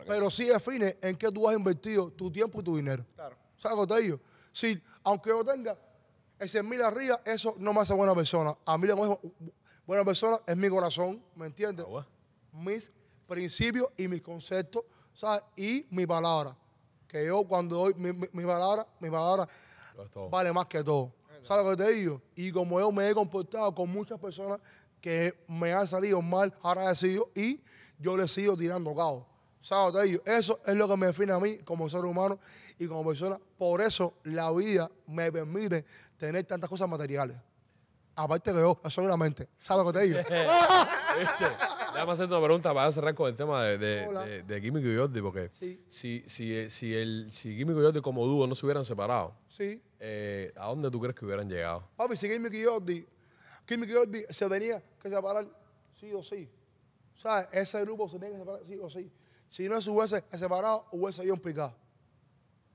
Pero sí define en qué tú has invertido tu tiempo y tu dinero. Claro. ¿Sabes lo que te digo? aunque yo tenga ese mil arriba, eso no me hace buena persona. A mí la buena persona es mi corazón, ¿me entiendes? Mis principios y mis conceptos, ¿sabes? Y mi palabra. Que yo cuando doy mi, mi palabra, mi palabra vale más que todo. ¿Sabes lo que te digo? Y como yo me he comportado con muchas personas que me ha salido mal ahora agradecido y yo le sigo tirando caos. ¿Sabes? te digo? Eso es lo que me define a mí como ser humano y como persona. Por eso la vida me permite tener tantas cosas materiales. Aparte de yo, soy una mente. ¿Sabes lo que te digo? Déjame hacerte una pregunta para cerrar con el tema de, de, y porque si, si, si, el, Químico y como dúo no se hubieran separado, eh, ¿a dónde tú crees que hubieran llegado? Papi, si Químico y se tenía que separar sí o sí. ¿Sabes? Ese grupo se tenía que separar sí o sí. Si no se hubiese separado, hubiese ido un picado.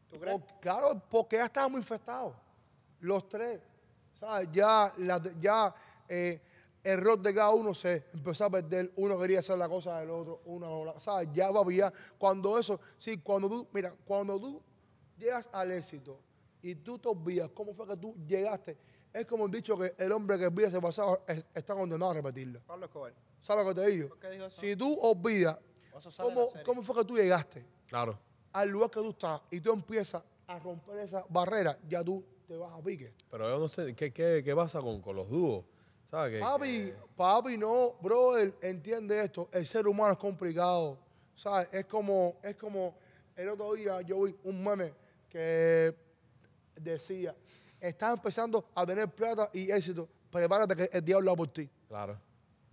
¿Tú crees? claro, porque ya estábamos infectados. Los tres. ¿Sabes? Ya, ya eh, el rol de cada uno se empezó a perder. Uno quería hacer la cosa del otro. Uno, ¿sabes? Ya, había... Cuando eso, sí, cuando tú, mira, cuando tú llegas al éxito y tú te olvidas cómo fue que tú llegaste es como un dicho que el hombre que olvida ese pasado está condenado a repetirlo. ¿Sabes lo que te digo? Si tú olvidas cómo, fue que tú llegaste Claro. al lugar que tú estás y tú empiezas a romper esa barrera, ya tú te vas a pique. Pero yo no sé, ¿qué, pasa con, los dúos? qué? Papi, papi, no, brother, entiende esto. El ser humano es complicado. Es como, es como el otro día yo vi un meme que decía, estás empezando a tener plata y éxito, prepárate que el diablo va por ti. Claro.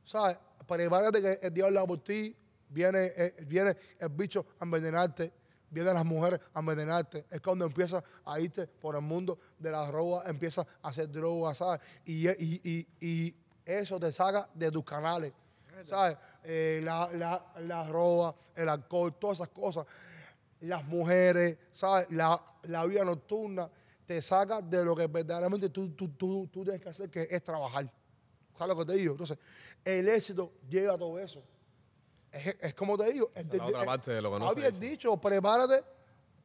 ¿Sabes? Prepárate que el diablo va por ti, viene, eh, viene el bicho a envenenarte, vienen las mujeres a envenenarte. Es cuando empiezas a irte por el mundo de la roba, empiezas a hacer drogas, ¿sabes? Eh, y, eso te saca de tus canales, ¿sabes? Eh, la, la, roba, el alcohol, todas esas cosas. Las mujeres, ¿sabes? La, la vida nocturna te saca de lo que verdaderamente tú, tú, tú, tú tienes que hacer, que es trabajar. ¿Sabes lo que te digo? Entonces, el éxito lleva a todo eso. Es, como te digo. Es, otra parte de lo que no Habías dicho, prepárate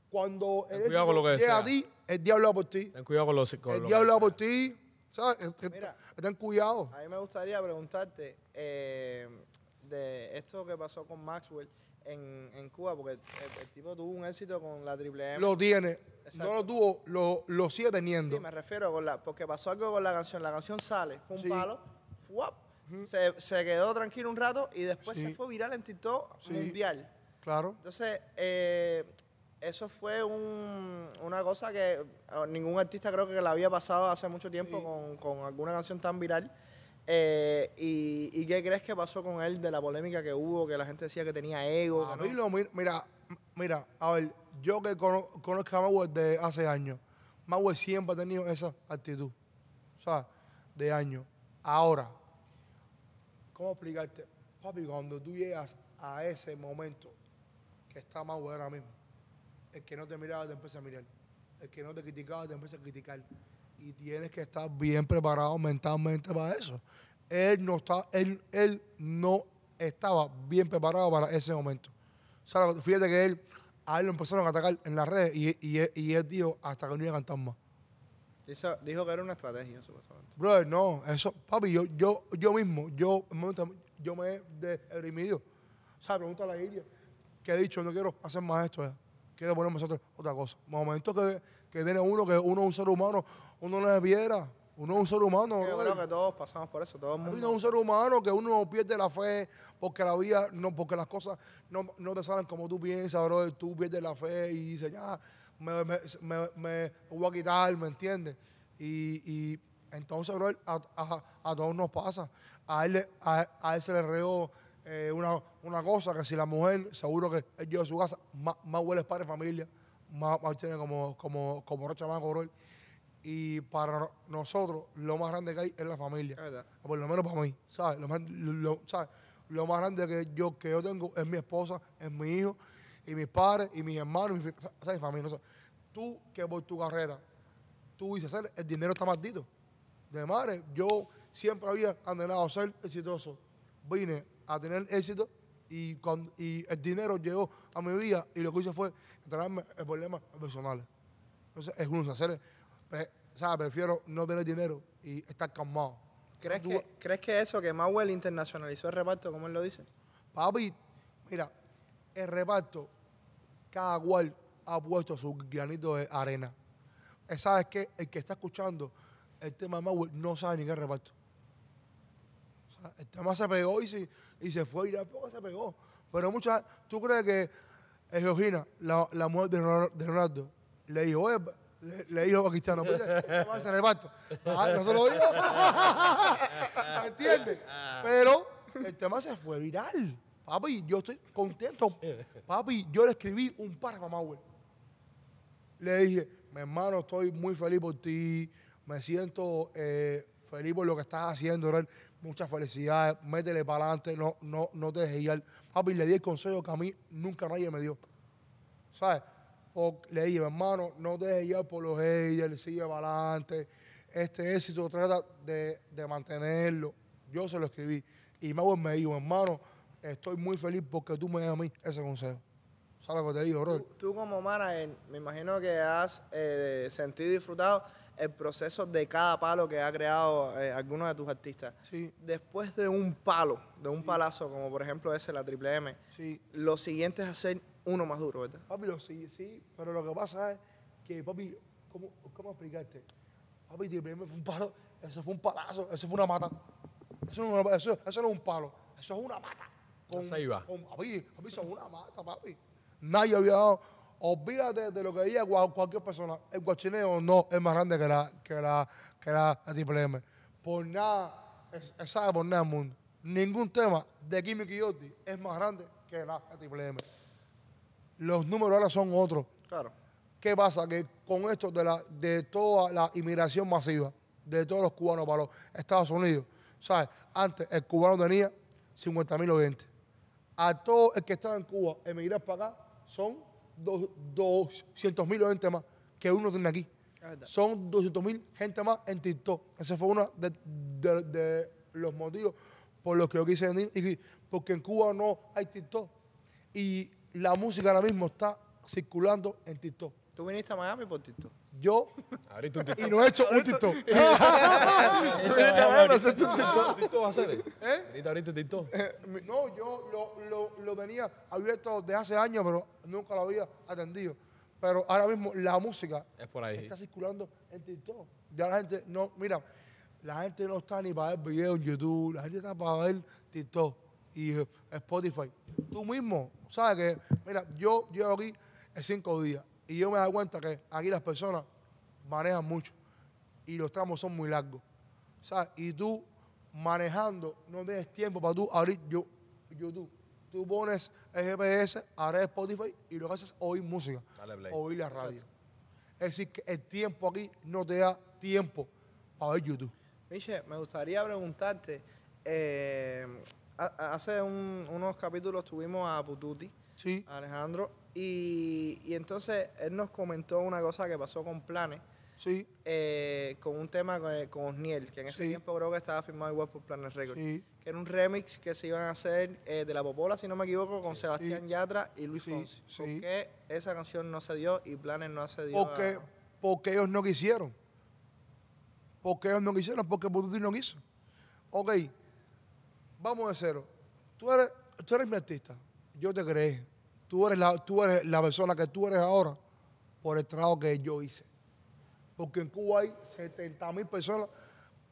cuando Ten el éxito con lo ti, el diablo va por ti. Ten cuidado con los con El diablo va por ti. ¿Sabes? Mira, ten cuidado. A mí me gustaría preguntarte eh, de esto que pasó con Maxwell en, Cuba, porque el, tipo tuvo un éxito con la Triple M. Lo tiene. No lo tuvo, lo, sigue teniendo. Sí, me refiero con la, porque pasó algo con la canción. La canción sale, fue un palo, se, quedó tranquilo un rato y después se fue viral en TikTok mundial. Claro. Entonces, eh, eso fue un, una cosa que oh, ningún artista creo que la había pasado hace mucho tiempo con, con alguna canción tan viral. Eh, y, qué crees que pasó con él de la polémica que hubo, que la gente decía que tenía ego? A mí mira, mira, a ver, yo que conozco, a Mauer de hace años, Mauer siempre ha tenido esa actitud, O sea, De años. Ahora, ¿cómo explicarte? Papi, cuando tú llegas a ese momento que está Mauer ahora mismo, el que no te miraba te empieza a mirar, el que no te criticaba te empieza a criticar y tienes que estar bien preparado mentalmente para eso. Él no, está, él, él no estaba bien preparado para ese momento. O sea, fíjate que él, a él lo empezaron a atacar en las redes y, él dijo hasta que no iba a cantar más. dijo que era una estrategia, Brother, no, eso, papi, yo, yo, yo mismo, yo, yo me he deprimido. O sea, pregunto a la guía que he dicho, no quiero hacer más esto, quiero ponerme otra cosa. Momento que, que tiene uno, que uno es un ser humano, uno no le viera. Uno es un ser humano. Yo creo que todos pasamos por eso, todo Uno es un ser humano que uno pierde la fe porque la vida, no, porque las cosas no, te salen como tú piensas, bro, Tú pierdes la fe y dices, ya, me, me, voy a quitar, ¿me entiendes? Y, entonces, bro, a, a, todos nos pasa. A él, a, él se le reó eh, una, cosa que si la mujer, seguro que él lleva a su casa, más, más huele para familia, más, tiene como, como, como rocha más bro. Y para nosotros, lo más grande que hay es la familia. Ah, por lo menos para mí, ¿sabes? Lo más, grande que yo, que yo tengo es mi esposa, es mi hijo, y mis padres, y mis hermanos, y mi, familia. tú que por tu carrera, tú dices, el dinero está maldito. De madre, yo siempre había anhelado a ser exitoso. Vine a tener éxito y, cuando, el dinero llegó a mi vida y lo que hice fue entrarme en problemas personales. Entonces, es un hacer Pre, ¿sabes? Prefiero no tener dinero y estar calmado. ¿Crees, que, ¿Crees que eso, que Mauel internacionalizó el reparto, como él lo dice? Papi, mira, el reparto, cada cual ha puesto su granito de arena. Eh, ¿Sabes qué? El que está escuchando el tema de Mauer no sabe ni qué reparto. O sea, el tema se pegó y se, y se fue y la se pegó. Pero muchas, ¿tú crees que Georgina, la, la mujer de Ronaldo, le dijo, oye, le, dijo a oh, Cristiano, pues, va a reparto. Ah, ¿Entiendes? Ah. Pero el tema se fue viral. Papi, yo estoy contento. Papi, yo le escribí un párrafo a Mauer. Le dije, mi hermano, estoy muy feliz por ti. Me siento eh, feliz por lo que estás haciendo, Muchas felicidades. Métele para adelante. No, no, no te dejes ir Papi, le di el consejo que a mí nunca nadie me dio. ¿Sabes? o le dije, hermano, no te dejes llevar por los haters, sigue para adelante. Este éxito trata de, mantenerlo. Yo se lo escribí. Y hago me dijo, hermano, estoy muy feliz porque tú me das a mí ese consejo. ¿Sabes lo que te digo, bro? Tú, como manager, me imagino que has eh, sentido y disfrutado el proceso de cada palo que ha creado eh, alguno de tus artistas. Sí. Después de un palo, de un palazo, como por ejemplo ese, la Triple M, sí. lo siguiente es hacer uno más duro, ¿verdad? Papi, lo, sí, sí, pero lo que pasa es que, papi, ¿cómo, cómo explicarte? Papi, fue un palo, eso fue un palazo, eso fue una mata. Eso no, eso, eso es un palo, eso es una mata. Con, papi, papi, eso es una mata, papi. Nadie había dado. Olvídate de lo que diga cualquier persona. El guachineo no es más grande que la, que la, que la, triple M. Por nada, es, es por nada mundo. Ningún tema de Kimi Kiyoti es más grande que la, la triple M los números ahora son otros. Claro. ¿Qué pasa? Que con esto de, la, de toda la inmigración masiva de todos los cubanos para los Estados Unidos, ¿sabes? Antes el cubano tenía 50 mil oyentes. A todo el que estaba en Cuba, emigrar para acá, son 200 mil oyentes más que uno tiene aquí. Son 200 mil gente más en TikTok. Ese fue uno de, los motivos por los que yo quise venir, y porque en Cuba no hay TikTok. Y la música ahora mismo está circulando en TikTok. ¿Tú viniste a Miami por TikTok? Yo. Ahorita un TikTok. Y no he hecho un TikTok. ¿Tú viniste a tu TikTok? ¿TikTok va a hacer? ¿Eh? ¿Ahorita ahorita TikTok? Eh, no, yo lo, lo, lo tenía abierto desde hace años, pero nunca lo había atendido. Pero ahora mismo la música está circulando en TikTok. Ya la gente no, mira, la gente no está ni para ver videos en YouTube, la gente está para ver TikTok y eh, Spotify. Tú mismo, ¿sabes que Mira, yo llevo aquí cinco días y yo me doy cuenta que aquí las personas manejan mucho y los tramos son muy largos. ¿Sabes? Y tú manejando no tienes tiempo para tú abrir YouTube. Tú pones el GPS, abres Spotify y lo que haces es oír música, oír la radio. Es decir, que el tiempo aquí no te da tiempo para ver YouTube. Miche, me gustaría preguntarte, eh, hace unos capítulos tuvimos a Pututi, a Alejandro, y, entonces él nos comentó una cosa que pasó con Planes. Eh, con un tema con, eh, con que en ese tiempo creo que estaba firmado igual por Planes Records. Que era un remix que se iban a hacer eh, de La Popola, si no me equivoco, con Sebastián Yatra y Luis Fonsi. ¿Por esa canción no se dio y Planes no se dio? Porque, porque ellos no quisieron. Porque ellos no quisieron, porque Pututi no quiso. Ok vamos de cero. Tú eres, tú eres mi artista. Yo te creé. Tú eres, la, tú eres la persona que tú eres ahora por el trabajo que yo hice. Porque en Cuba hay 70 mil personas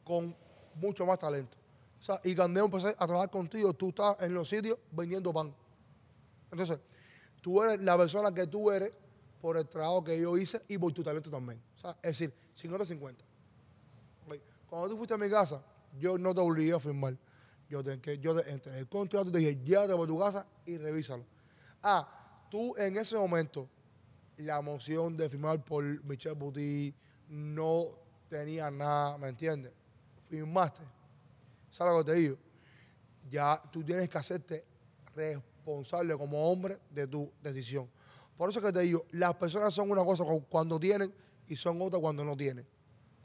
con mucho más talento. O sea, y cuando empecé a trabajar contigo, tú estás en los sitios vendiendo pan. Entonces, tú eres la persona que tú eres por el trabajo que yo hice y por tu talento también. O sea, es decir, 50-50. Cuando tú fuiste a mi casa, yo no te obligué a firmar. Yo, te, que, yo el contrato, te dije, llévate por tu casa y revísalo. Ah, tú en ese momento, la moción de firmar por Michel Buti no tenía nada, ¿me entiendes? Firmaste. ¿Sabes lo que te digo? Ya tú tienes que hacerte responsable como hombre de tu decisión. Por eso que te digo, las personas son una cosa cuando tienen y son otra cuando no tienen.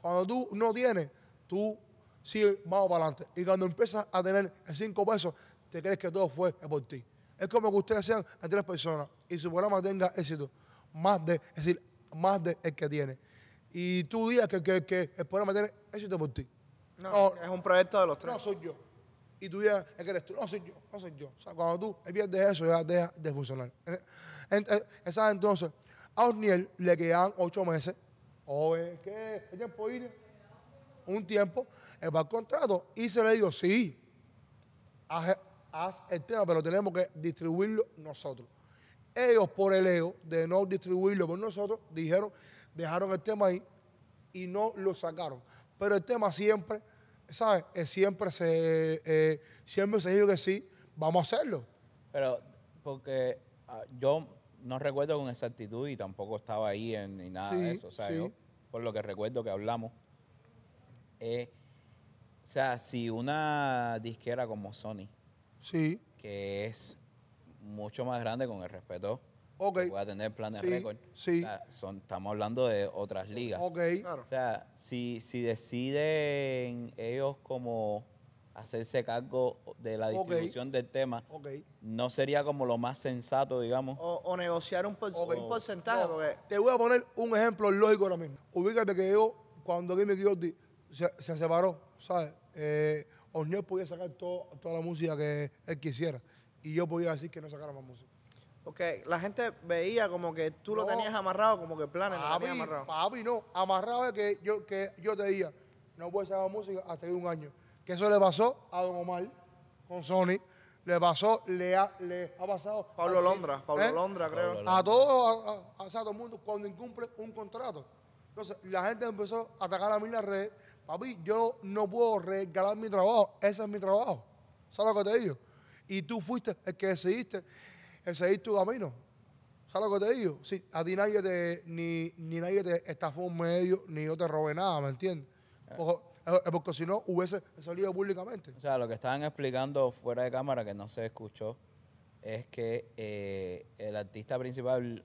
Cuando tú no tienes, tú sigue, vamos para adelante. Y cuando empiezas a tener cinco pesos, te crees que todo fue por ti. Es como que ustedes sean a tres personas y su programa tenga éxito. Más de, es decir, más de el que tiene. Y tú digas que, que, que el programa tiene éxito por ti. No, es un proyecto de los tres. No soy yo. Y tú digas que eres tú. No soy yo, no soy yo. O sea, cuando tú pierdes eso, ya deja de funcionar. entonces, a Osniel le quedan ocho meses. O, ¿qué? ¿El tiempo ir? Un tiempo va contrato y se le dijo, sí, e-, haz, el tema, pero tenemos que distribuirlo nosotros. Ellos por el ego de no distribuirlo por nosotros, dijeron, dejaron el tema ahí y no lo sacaron. Pero el tema siempre, ¿sabes? Siempre se, eh, siempre se dijo que sí, vamos a hacerlo. Pero porque ah, yo no recuerdo con exactitud y tampoco estaba ahí en, ni nada de eso. O sea, yo, por lo que recuerdo que hablamos, eh, o sea, si una disquera como Sony, que es mucho más grande con el respeto okay. a tener planes récord, sí. estamos hablando de otras ligas. O sea, si, si deciden ellos como hacerse cargo de la distribución del tema, no sería como lo más sensato, digamos. O, negociar un, porcentaje. Te voy a poner un ejemplo lógico ahora mismo. Ubícate que yo, cuando Kimi se, separó, ¿sabes? Eh, podía sacar todo, toda la música que él quisiera y yo podía decir que no sacara más música. Porque la gente veía como que tú lo tenías amarrado, como que planes no lo tenías amarrado. Papi, no, amarrado es que yo, que yo te diga, no puede sacar música hasta que un año. Que eso le pasó a Don Omar con Sony, le pasó, le ha, le ha pasado. Pablo a Londra, Pablo ¿eh? Londra, creo. a todo, a, a, todo el mundo cuando incumple un contrato. Entonces, la gente empezó a atacar a mí en las redes papi, yo no puedo regalar mi trabajo, ese es mi trabajo. ¿Sabes lo que te digo? Y tú fuiste el que decidiste el seguir tu camino. ¿Sabes lo que te digo? Sí, a ti nadie te, ni, ni nadie te estafó un medio, ni yo te robé nada, ¿me entiendes? Eh. Eh, porque si no hubiese salido públicamente. O sea, lo que estaban explicando fuera de cámara que no se escuchó es que eh, el artista principal,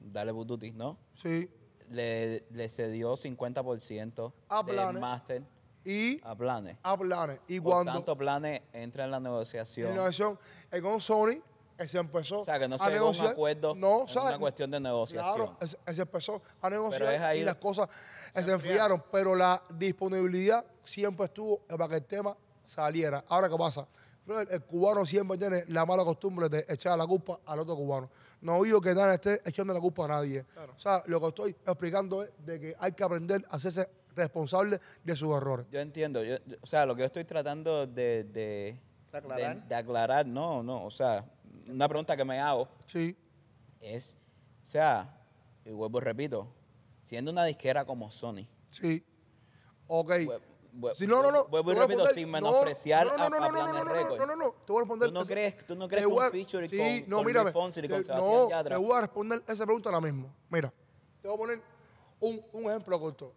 Dale Bututi, ¿no? Sí le, cedió 50% a del máster y a Planes. Planes. Y Por cuando tanto, Planes entra en la negociación. negociación con Sony se empezó o sea, que no se a negociar. un acuerdo, no, es una cuestión de negociación. Claro, se empezó a negociar y las cosas se, enfriaron, pero la disponibilidad siempre estuvo para que el tema saliera. Ahora, ¿qué pasa? El cubano siempre tiene la mala costumbre de echar la culpa al otro cubano. No oigo que nadie esté echando la culpa a nadie. O sea, lo que estoy explicando es de que hay que aprender a hacerse responsable de sus errores. Yo entiendo. o sea, lo que yo estoy tratando de, ¿Aclarar? no, no. O sea, una pregunta que me hago sí. es, o sea, y vuelvo repito, siendo una disquera como Sony. Sí. Ok. Pues, si no, no, no. Vuelvo rápido, sin menospreciar no, no, no, a, no, no, no, no, no, no, te voy a responder. ¿Tú no crees, tú no crees que un feature con, no, con y con Sebastián te voy a responder esa pregunta ahora mismo. Mira, te voy a poner un, un ejemplo corto.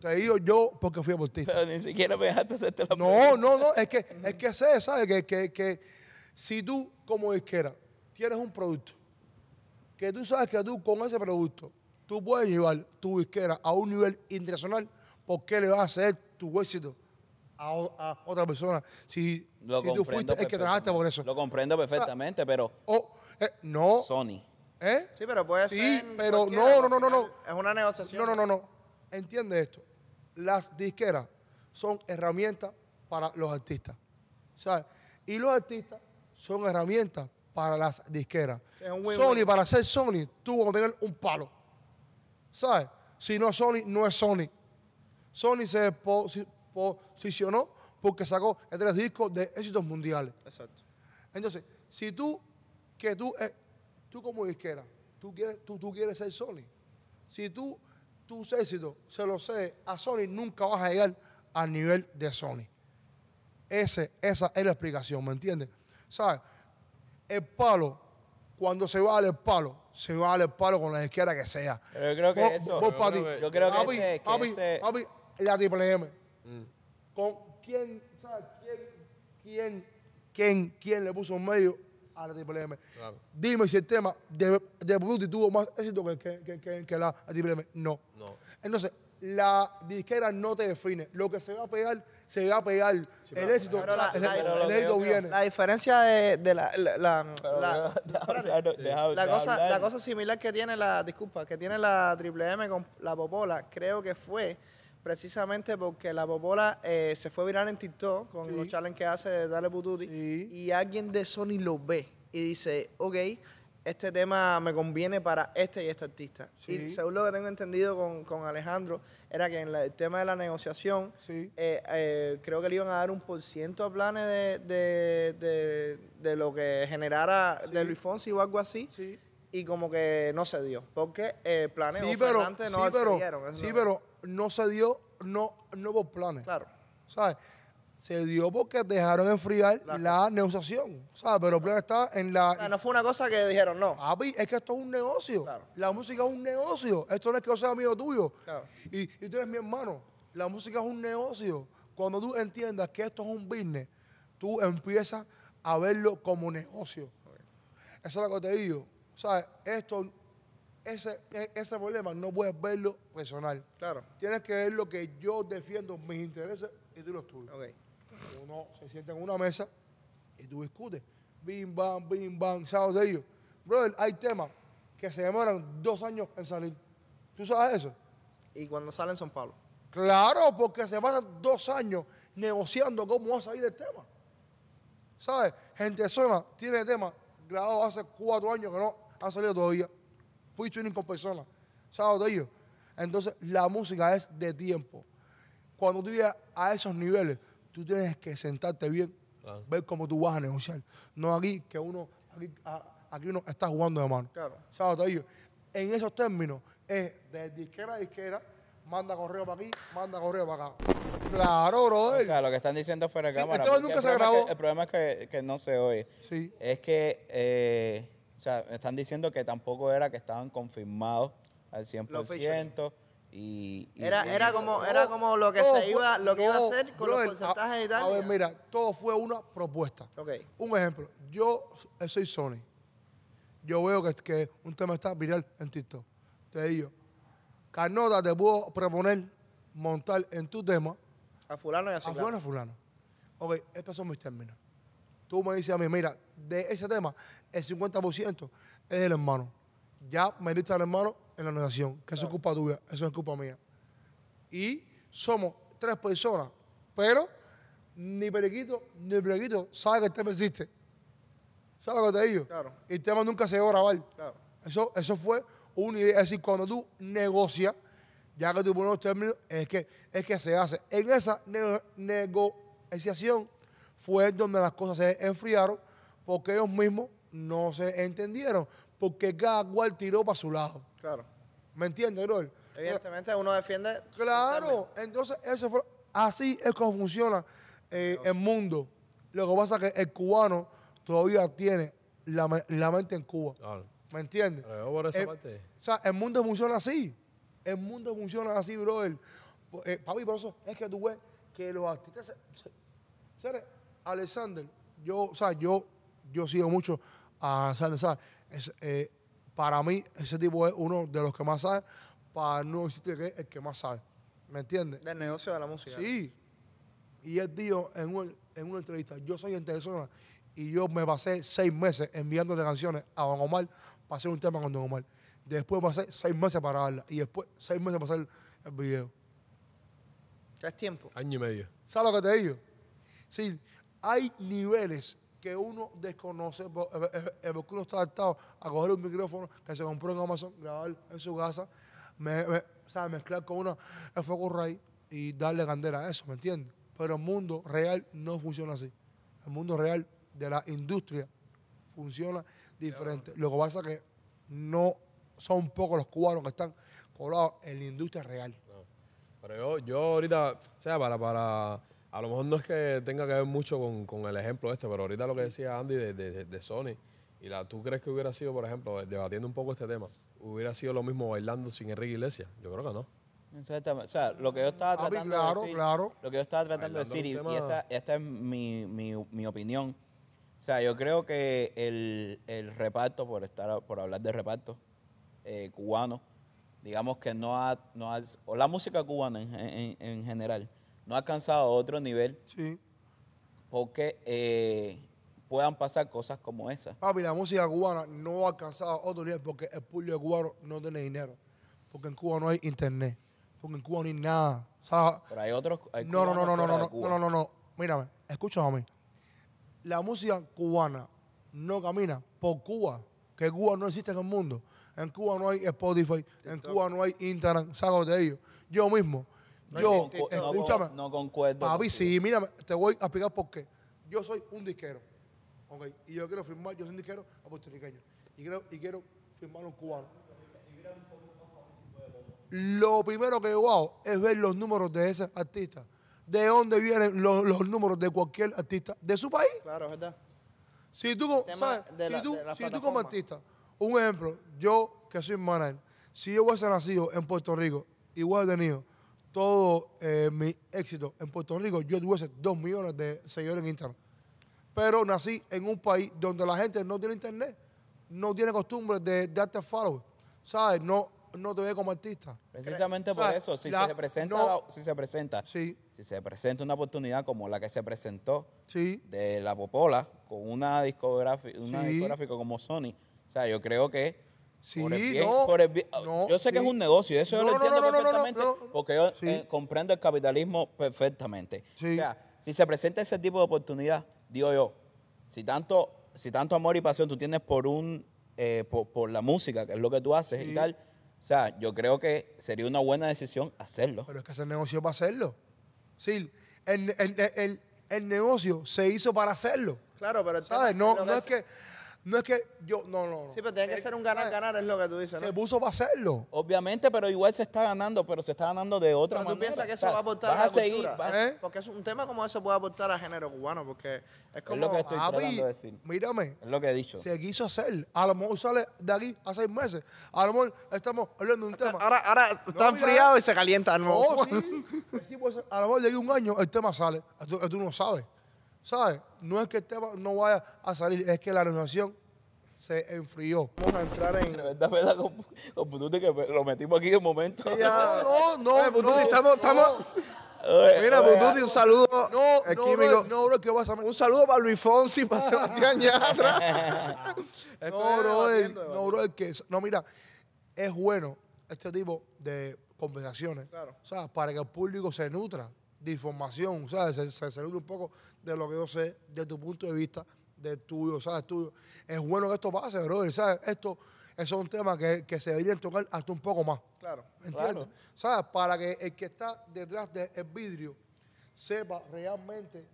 Te digo yo porque fui deportista. Pero ni siquiera me dejaste hacerte la No, no, no, es que, es que Que, si tú, como disquera, tienes un producto, que tú sabes que tú con ese producto, tú puedes llevar tu disquera a un nivel internacional, ¿por qué le vas a hacer tu éxito a, otra persona. Si, lo tú fuiste el que trabajaste por eso. Lo comprendo perfectamente, pero. Eh, no. Sony. ¿Eh? Sí, pero puede ser. no, no, no, no, Es una negociación. No, no, no, no. Entiende esto. Las disqueras son herramientas para los artistas. ¿Sabes? Y los artistas son herramientas para las disqueras. Sony, para ser Sony, tuvo que tener un palo. ¿Sabes? Si no es Sony, no es Sony. Sony se posicionó porque sacó tres discos de éxitos mundiales. Exacto. Entonces, si tú, que tú, eh, tú como disquera, tú quieres, tú, tú quieres ser Sony. Si tú, tus éxitos se los cedes a Sony, nunca vas a llegar al nivel de Sony. Ese, esa es la explicación, ¿me entiendes? ¿Sabes? El palo, cuando se va al palo, se va al palo con la izquierda que sea. Pero yo creo que eso. yo, creo que, la Triple M. Mm. Con quién, ¿Quién, quién, quién, le puso en medio a la Triple M? Dime si el tema de, de tuvo más éxito que, la, Triple M. No. Entonces, la disquera no te define. Lo que se va a pegar, se va a pegar. el éxito, la, el, viene. La diferencia de, la... La, cosa, similar que tiene la... Disculpa, que tiene la Triple M con la Popola, creo que fue precisamente porque la popola eh, se fue viral en TikTok con los challenges que hace de Dale Pututi y alguien de Sony lo ve y dice, ok, este tema me conviene para este y este artista. Y según lo que tengo entendido con, Alejandro, era que en el tema de la negociación, eh, eh, creo que le iban a dar un por ciento a planes de, de, lo que generara de Luis Fonsi o algo así y como que no se dio. Porque eh, planes sí, no sí, pero, sí, pero no se dio no, nuevos planes. Claro. ¿Sabes? Se dio porque dejaron enfriar la negociación. ¿Sabes? Pero el plan está en la. no fue una cosa que dijeron no. Papi, es que esto es un negocio. La música es un negocio. Esto no es que yo sea amigo tuyo. Y, y tú eres mi hermano. La música es un negocio. Cuando tú entiendas que esto es un business, tú empiezas a verlo como negocio. Eso es lo que te digo. ¿Sabes? Esto ese, e, ese problema no puedes verlo personal. Claro. Tienes que ver lo que yo defiendo, mis intereses y tú los tuyos. Okay. Uno se sienta en una mesa y tú discutes. Bim, bam, bim, bam, ¿sabes de ellos? Brother, hay temas que se demoran dos años en salir. ¿Tú sabes eso? ¿Y cuando salen son Pablo? Claro, porque se pasan dos años negociando cómo va a salir el tema. ¿Sabes? Gente zona tiene temas grabados hace cuatro años que no han salido todavía. Fui tuning con personas. ¿Sabes, ellos? Entonces, la música es de tiempo. Cuando tú llegas a esos niveles, tú tienes que sentarte bien, ver cómo tú vas a negociar. No aquí, que uno, aquí, aquí uno está jugando de mano. Claro. ¿Sabes, ellos? En esos términos, es de disquera a disquera, manda correo para aquí, manda correo para acá. Claro, brother. O sea, lo que están diciendo fuera de cámara. nunca el se grabó. el problema es que, no se oye. Sí. Es que eh, o sea, están diciendo que tampoco era que estaban confirmados al 100%. Y, y, era era como era oh, como lo que oh, se iba lo que iba a hacer con los porcentajes y tal. A ver, mira, todo fue una propuesta. Okay. Un ejemplo, yo soy Sony. Yo veo que, que un tema está viral en TikTok. Te digo, Carnota te puedo proponer montar en tu tema a fulano y a fulano. A fulano, a fulano. Ok, estos son mis términos. Tú me dices a mí, mira, de ese tema, el 50% es del hermano. Ya me diste al hermano en la negociación. que eso es culpa tuya, eso es culpa mía. Y somos tres personas, pero ni Periquito ni Periquito sabe que el tema existe. ¿Sabe lo que te digo? Claro. El tema nunca se va a grabar. Eso, eso fue una idea. Es decir, cuando tú negocias, ya que tú pones los términos, es que, es que se hace. En esa negociación fue donde las cosas se enfriaron porque ellos mismos no se entendieron porque cada cual tiró para su lado. Claro. ¿Me entiendes, bro? Evidentemente, uno defiende. Claro, entonces eso fue, así es como funciona eh, el mundo. Lo que pasa es que el cubano todavía tiene la, mente en Cuba. ¿Me entiendes? Eh, o sea, el mundo funciona así. El mundo funciona así, bro. Eh, papi, por eso es que tú ves que los artistas. Alexander, yo, o sea, yo, yo sigo mucho eh, para mí, ese tipo es uno de los que más sabe, para no decirte que es el que más sabe. ¿Me entiendes? Del negocio de la música. Sí. Y él dijo en, un, en una entrevista, yo soy en de y yo me pasé seis meses enviándole canciones a Don Omar para hacer un tema con Don Omar. Después pasé seis meses para darla y después seis meses para hacer el video. ¿Qué es tiempo? Año y medio. ¿Sabes lo que te digo? Sí, hay niveles que uno desconoce, eh, eh, eh, porque uno está adaptado a coger un micrófono que se compró en Amazon, grabar en su casa, me, mezclar con una, el foco Ray y darle candela a eso, ¿me entiendes? Pero el mundo real no funciona así. El mundo real de la industria funciona diferente. Lo que pasa es que no son pocos los cubanos que están colados en la industria real. Pero yo, yo ahorita, o sea, para, para a lo mejor no es que tenga que ver mucho con, el ejemplo este, pero ahorita lo que decía Andy de, Sony, y la, ¿tú crees que hubiera sido, por ejemplo, debatiendo un poco este tema, hubiera sido lo mismo bailando sin Enrique Iglesias? Yo creo que no. Exactamente. O sea, lo que yo estaba ah, tratando de decir, lo que yo estaba tratando de decir, y esta, esta es mi, mi, mi, opinión, o sea, yo creo que el, reparto, por, estar, por hablar de reparto eh, cubano, digamos que no ha, o la música cubana en, en general, no ha alcanzado otro nivel. Sí. Porque eh, puedan pasar cosas como esas. Papi, la música cubana no ha alcanzado otro nivel porque el de cubano no tiene dinero. Porque en Cuba no hay internet. Porque en Cuba no hay nada. Pero hay otros. no, no, no, no, no, no, no, no, no, no. Mírame, escúchame. La música cubana no camina por Cuba. Que Cuba no existe en el mundo. En Cuba no hay Spotify. En Cuba no hay Instagram. Sácate de ellos. Yo mismo yo, escúchame. No, concuerdo. Papi, sí, mira, te voy a explicar por qué. Yo soy un disquero. y yo quiero firmar, yo soy un disquero a puertorriqueño. Y quiero, y quiero firmar un cubano. Lo primero que yo hago es ver los números de ese artista. De dónde vienen los, números de cualquier artista de su país. Claro, verdad. Si tú, ¿sabes? Si tú, como artista, un ejemplo, yo que soy manager, si yo hubiese nacido en Puerto Rico igual hubiese tenido todo eh, mi éxito en Puerto Rico, yo tuve dos millones de seguidores en Instagram. Pero nací en un país donde la gente no tiene internet, no tiene costumbre de darte follow, ¿sabes? No, no te ve como artista. Precisamente por eso, si, se presenta, si se presenta, sí. si se presenta una oportunidad como la que se presentó sí. de La Popola con una, discográfica, una discográfica como Sony, o sea, yo creo que yo sé que es un negocio, eso yo lo entiendo perfectamente, porque yo eh, comprendo el capitalismo perfectamente. O sea, si se presenta ese tipo de oportunidad, digo yo, si tanto, si tanto amor y pasión tú tienes por un eh, por, la música, que es lo que tú haces y tal, o sea, yo creo que sería una buena decisión hacerlo. Pero es que es el negocio para hacerlo. Sí, el, negocio se hizo para hacerlo. Claro, pero ¿sabes? No, no es que no es que yo, no, no. no. Sí, pero tiene que ser un ganar-ganar, es lo que tú dices, ¿no? Se puso para hacerlo. Obviamente, pero igual se está ganando, pero se está ganando de otra manera. tú piensas que eso va a aportar vas a, la seguir, ¿Eh? Porque es un tema como eso puede aportar a género cubano, porque es como... Es lo que estoy de decir. Mírame. Es lo que he dicho. Se quiso hacer. A lo mejor sale de aquí a seis meses. A lo mejor estamos hablando de un tema. Ahora, ahora está enfriado y se calienta. No, oh, a lo mejor de ahí un año el tema sale. tú, tú no sabes. ¿Sabes? No es que este no vaya a salir, es que la negociación se enfrió. Vamos a entrar en. verdad, verdad, con, Pututi que lo metimos aquí de momento. Ya, no, no. Pututi, estamos. estamos... Mira, Pututi, un saludo. No, no, no, que vas a Un saludo para Luis Fonsi, para Sebastián Yatra. no, bro, el, no, que. No, mira, es bueno este tipo de conversaciones. Claro. O sea, para que el público se nutra de información, o sea, se, se, se nutre un poco de lo que yo sé, de tu punto de vista, de tuyo, ¿sabes? Tuyo. Es bueno que esto pase, brother, ¿sabes? Esto es un tema que, se debería tocar hasta un poco más. Claro. ¿Entiendes? ¿Sabes? Para que el que está detrás del vidrio sepa realmente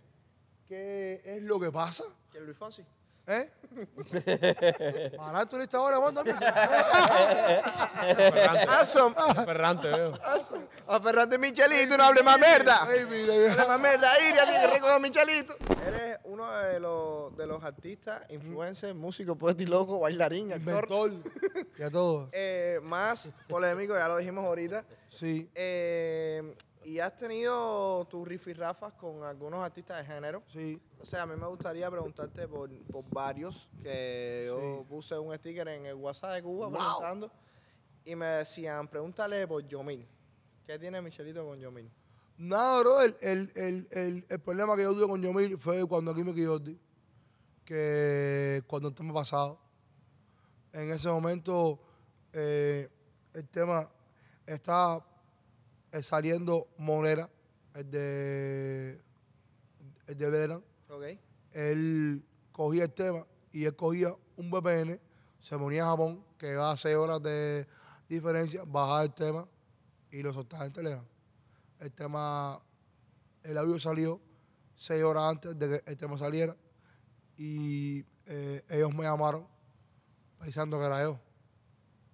qué es lo que pasa. Que Luis Fonsi. ¿Eh? Maral turista ahora, ¿cuándo? a Ferrante, veo. A Ferrante Michelito, no hable más mierda. mira, mierda, Iria, Michelito. Eres uno de los, de los artistas, influencers, músicos, poeta y loco, bailarín, actor. Inventor y a todos. Eh, más polémico, ya lo dijimos ahorita. Sí. Eh, y has tenido tus rifirrafas con algunos artistas de género. Sí. O sea, a mí me gustaría preguntarte por, varios que yo puse un sticker en el WhatsApp de Cuba preguntando y me decían, pregúntale por Yomil. ¿Qué tiene Michelito con Yomil? Nada, bro, el, problema que yo tuve con Yomil fue cuando aquí me quedé. que cuando el tema pasado, en ese momento eh, el tema está... Eh, saliendo Monera, el de, el de Él cogía el tema y él cogía un VPN, se ponía a Japón, que va a horas de diferencia, bajaba el tema y lo soltaba en Telegram. El tema, el audio salió seis horas antes de que el tema saliera y eh, ellos me llamaron pensando que era yo.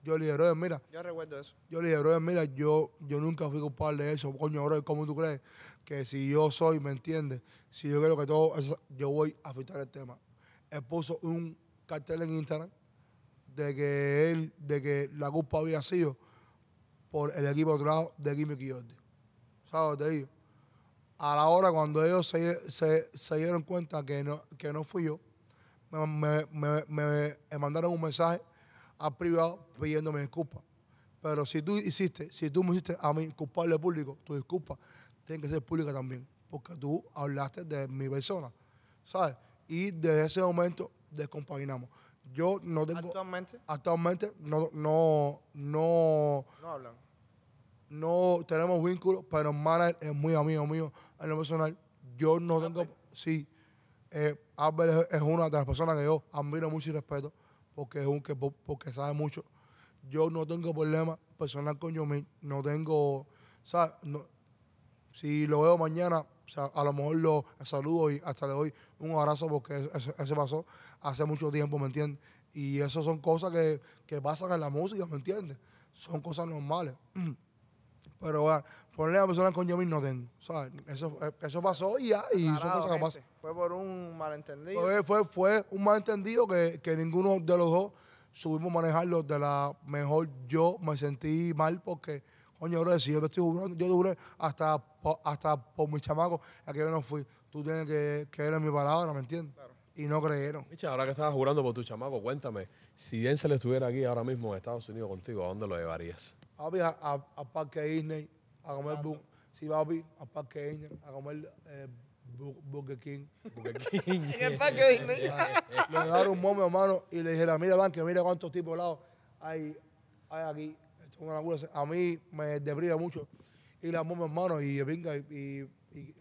Yo le dije, mira. Yo recuerdo eso. Yo mira, yo, yo nunca fui culpable de eso. Coño, ahora ¿cómo tú crees que si yo soy, me entiendes? Si yo creo que todo eso, yo voy a afectar el tema. Él puso un cartel en Instagram de que él, de que la culpa había sido por el equipo de lado de Jimmy Quillote. ¿Sabes? Te digo. A la hora cuando ellos se, se, dieron cuenta que no, que no fui yo, me, me mandaron un mensaje al privado pidiéndome disculpas. Pero si tú hiciste, si tú me hiciste a mí culpable público, tu disculpa tiene que ser pública también, porque tú hablaste de mi persona, ¿sabes? Y desde ese momento descompaginamos. Yo no tengo... ¿Actualmente? Actualmente no... No, no, no No tenemos vínculos, pero el es muy amigo mío en lo personal. Yo no ah, tengo... Sí. Eh, es una de las personas que yo admiro mucho y respeto porque, es porque sabe mucho. Yo no tengo problema personal con yo no tengo, si lo veo mañana, a lo mejor lo saludo y hasta le doy un abrazo porque eso, pasó hace mucho tiempo, ¿me entiendes? Y eso son cosas que, que pasan en la música, ¿me entiendes? Son cosas normales. Pero bueno, ponle a personas con yo no tengo. Eso, eso pasó y, y son que Fue por un malentendido. Fue, fue, un malentendido que, ninguno de los dos subimos manejarlo de la mejor. Yo me sentí mal porque, coño, ahora si yo te estoy jurando, yo duré hasta, hasta por mi chamacos, aquí yo no fui. Tú tienes que creer en mi palabra, ¿me entiendes? Y no creyeron. ahora que estabas jurando por tu chamaco, cuéntame, si Denzel estuviera aquí ahora mismo en Estados Unidos contigo, ¿a dónde lo llevarías? Papi, a, a, a Parque Disney, a comer bu- Sí, papi, a Parque Disney, a comer eh, King. Burger King. En el parque Disney. Eh, le dejaron un momo, hermano, y le dijeron, mira, Blanque, mira cuántos tipos de helados hay, hay aquí. una locura. A mí me deprime mucho ir a momo, hermano, y venga, y, y, y-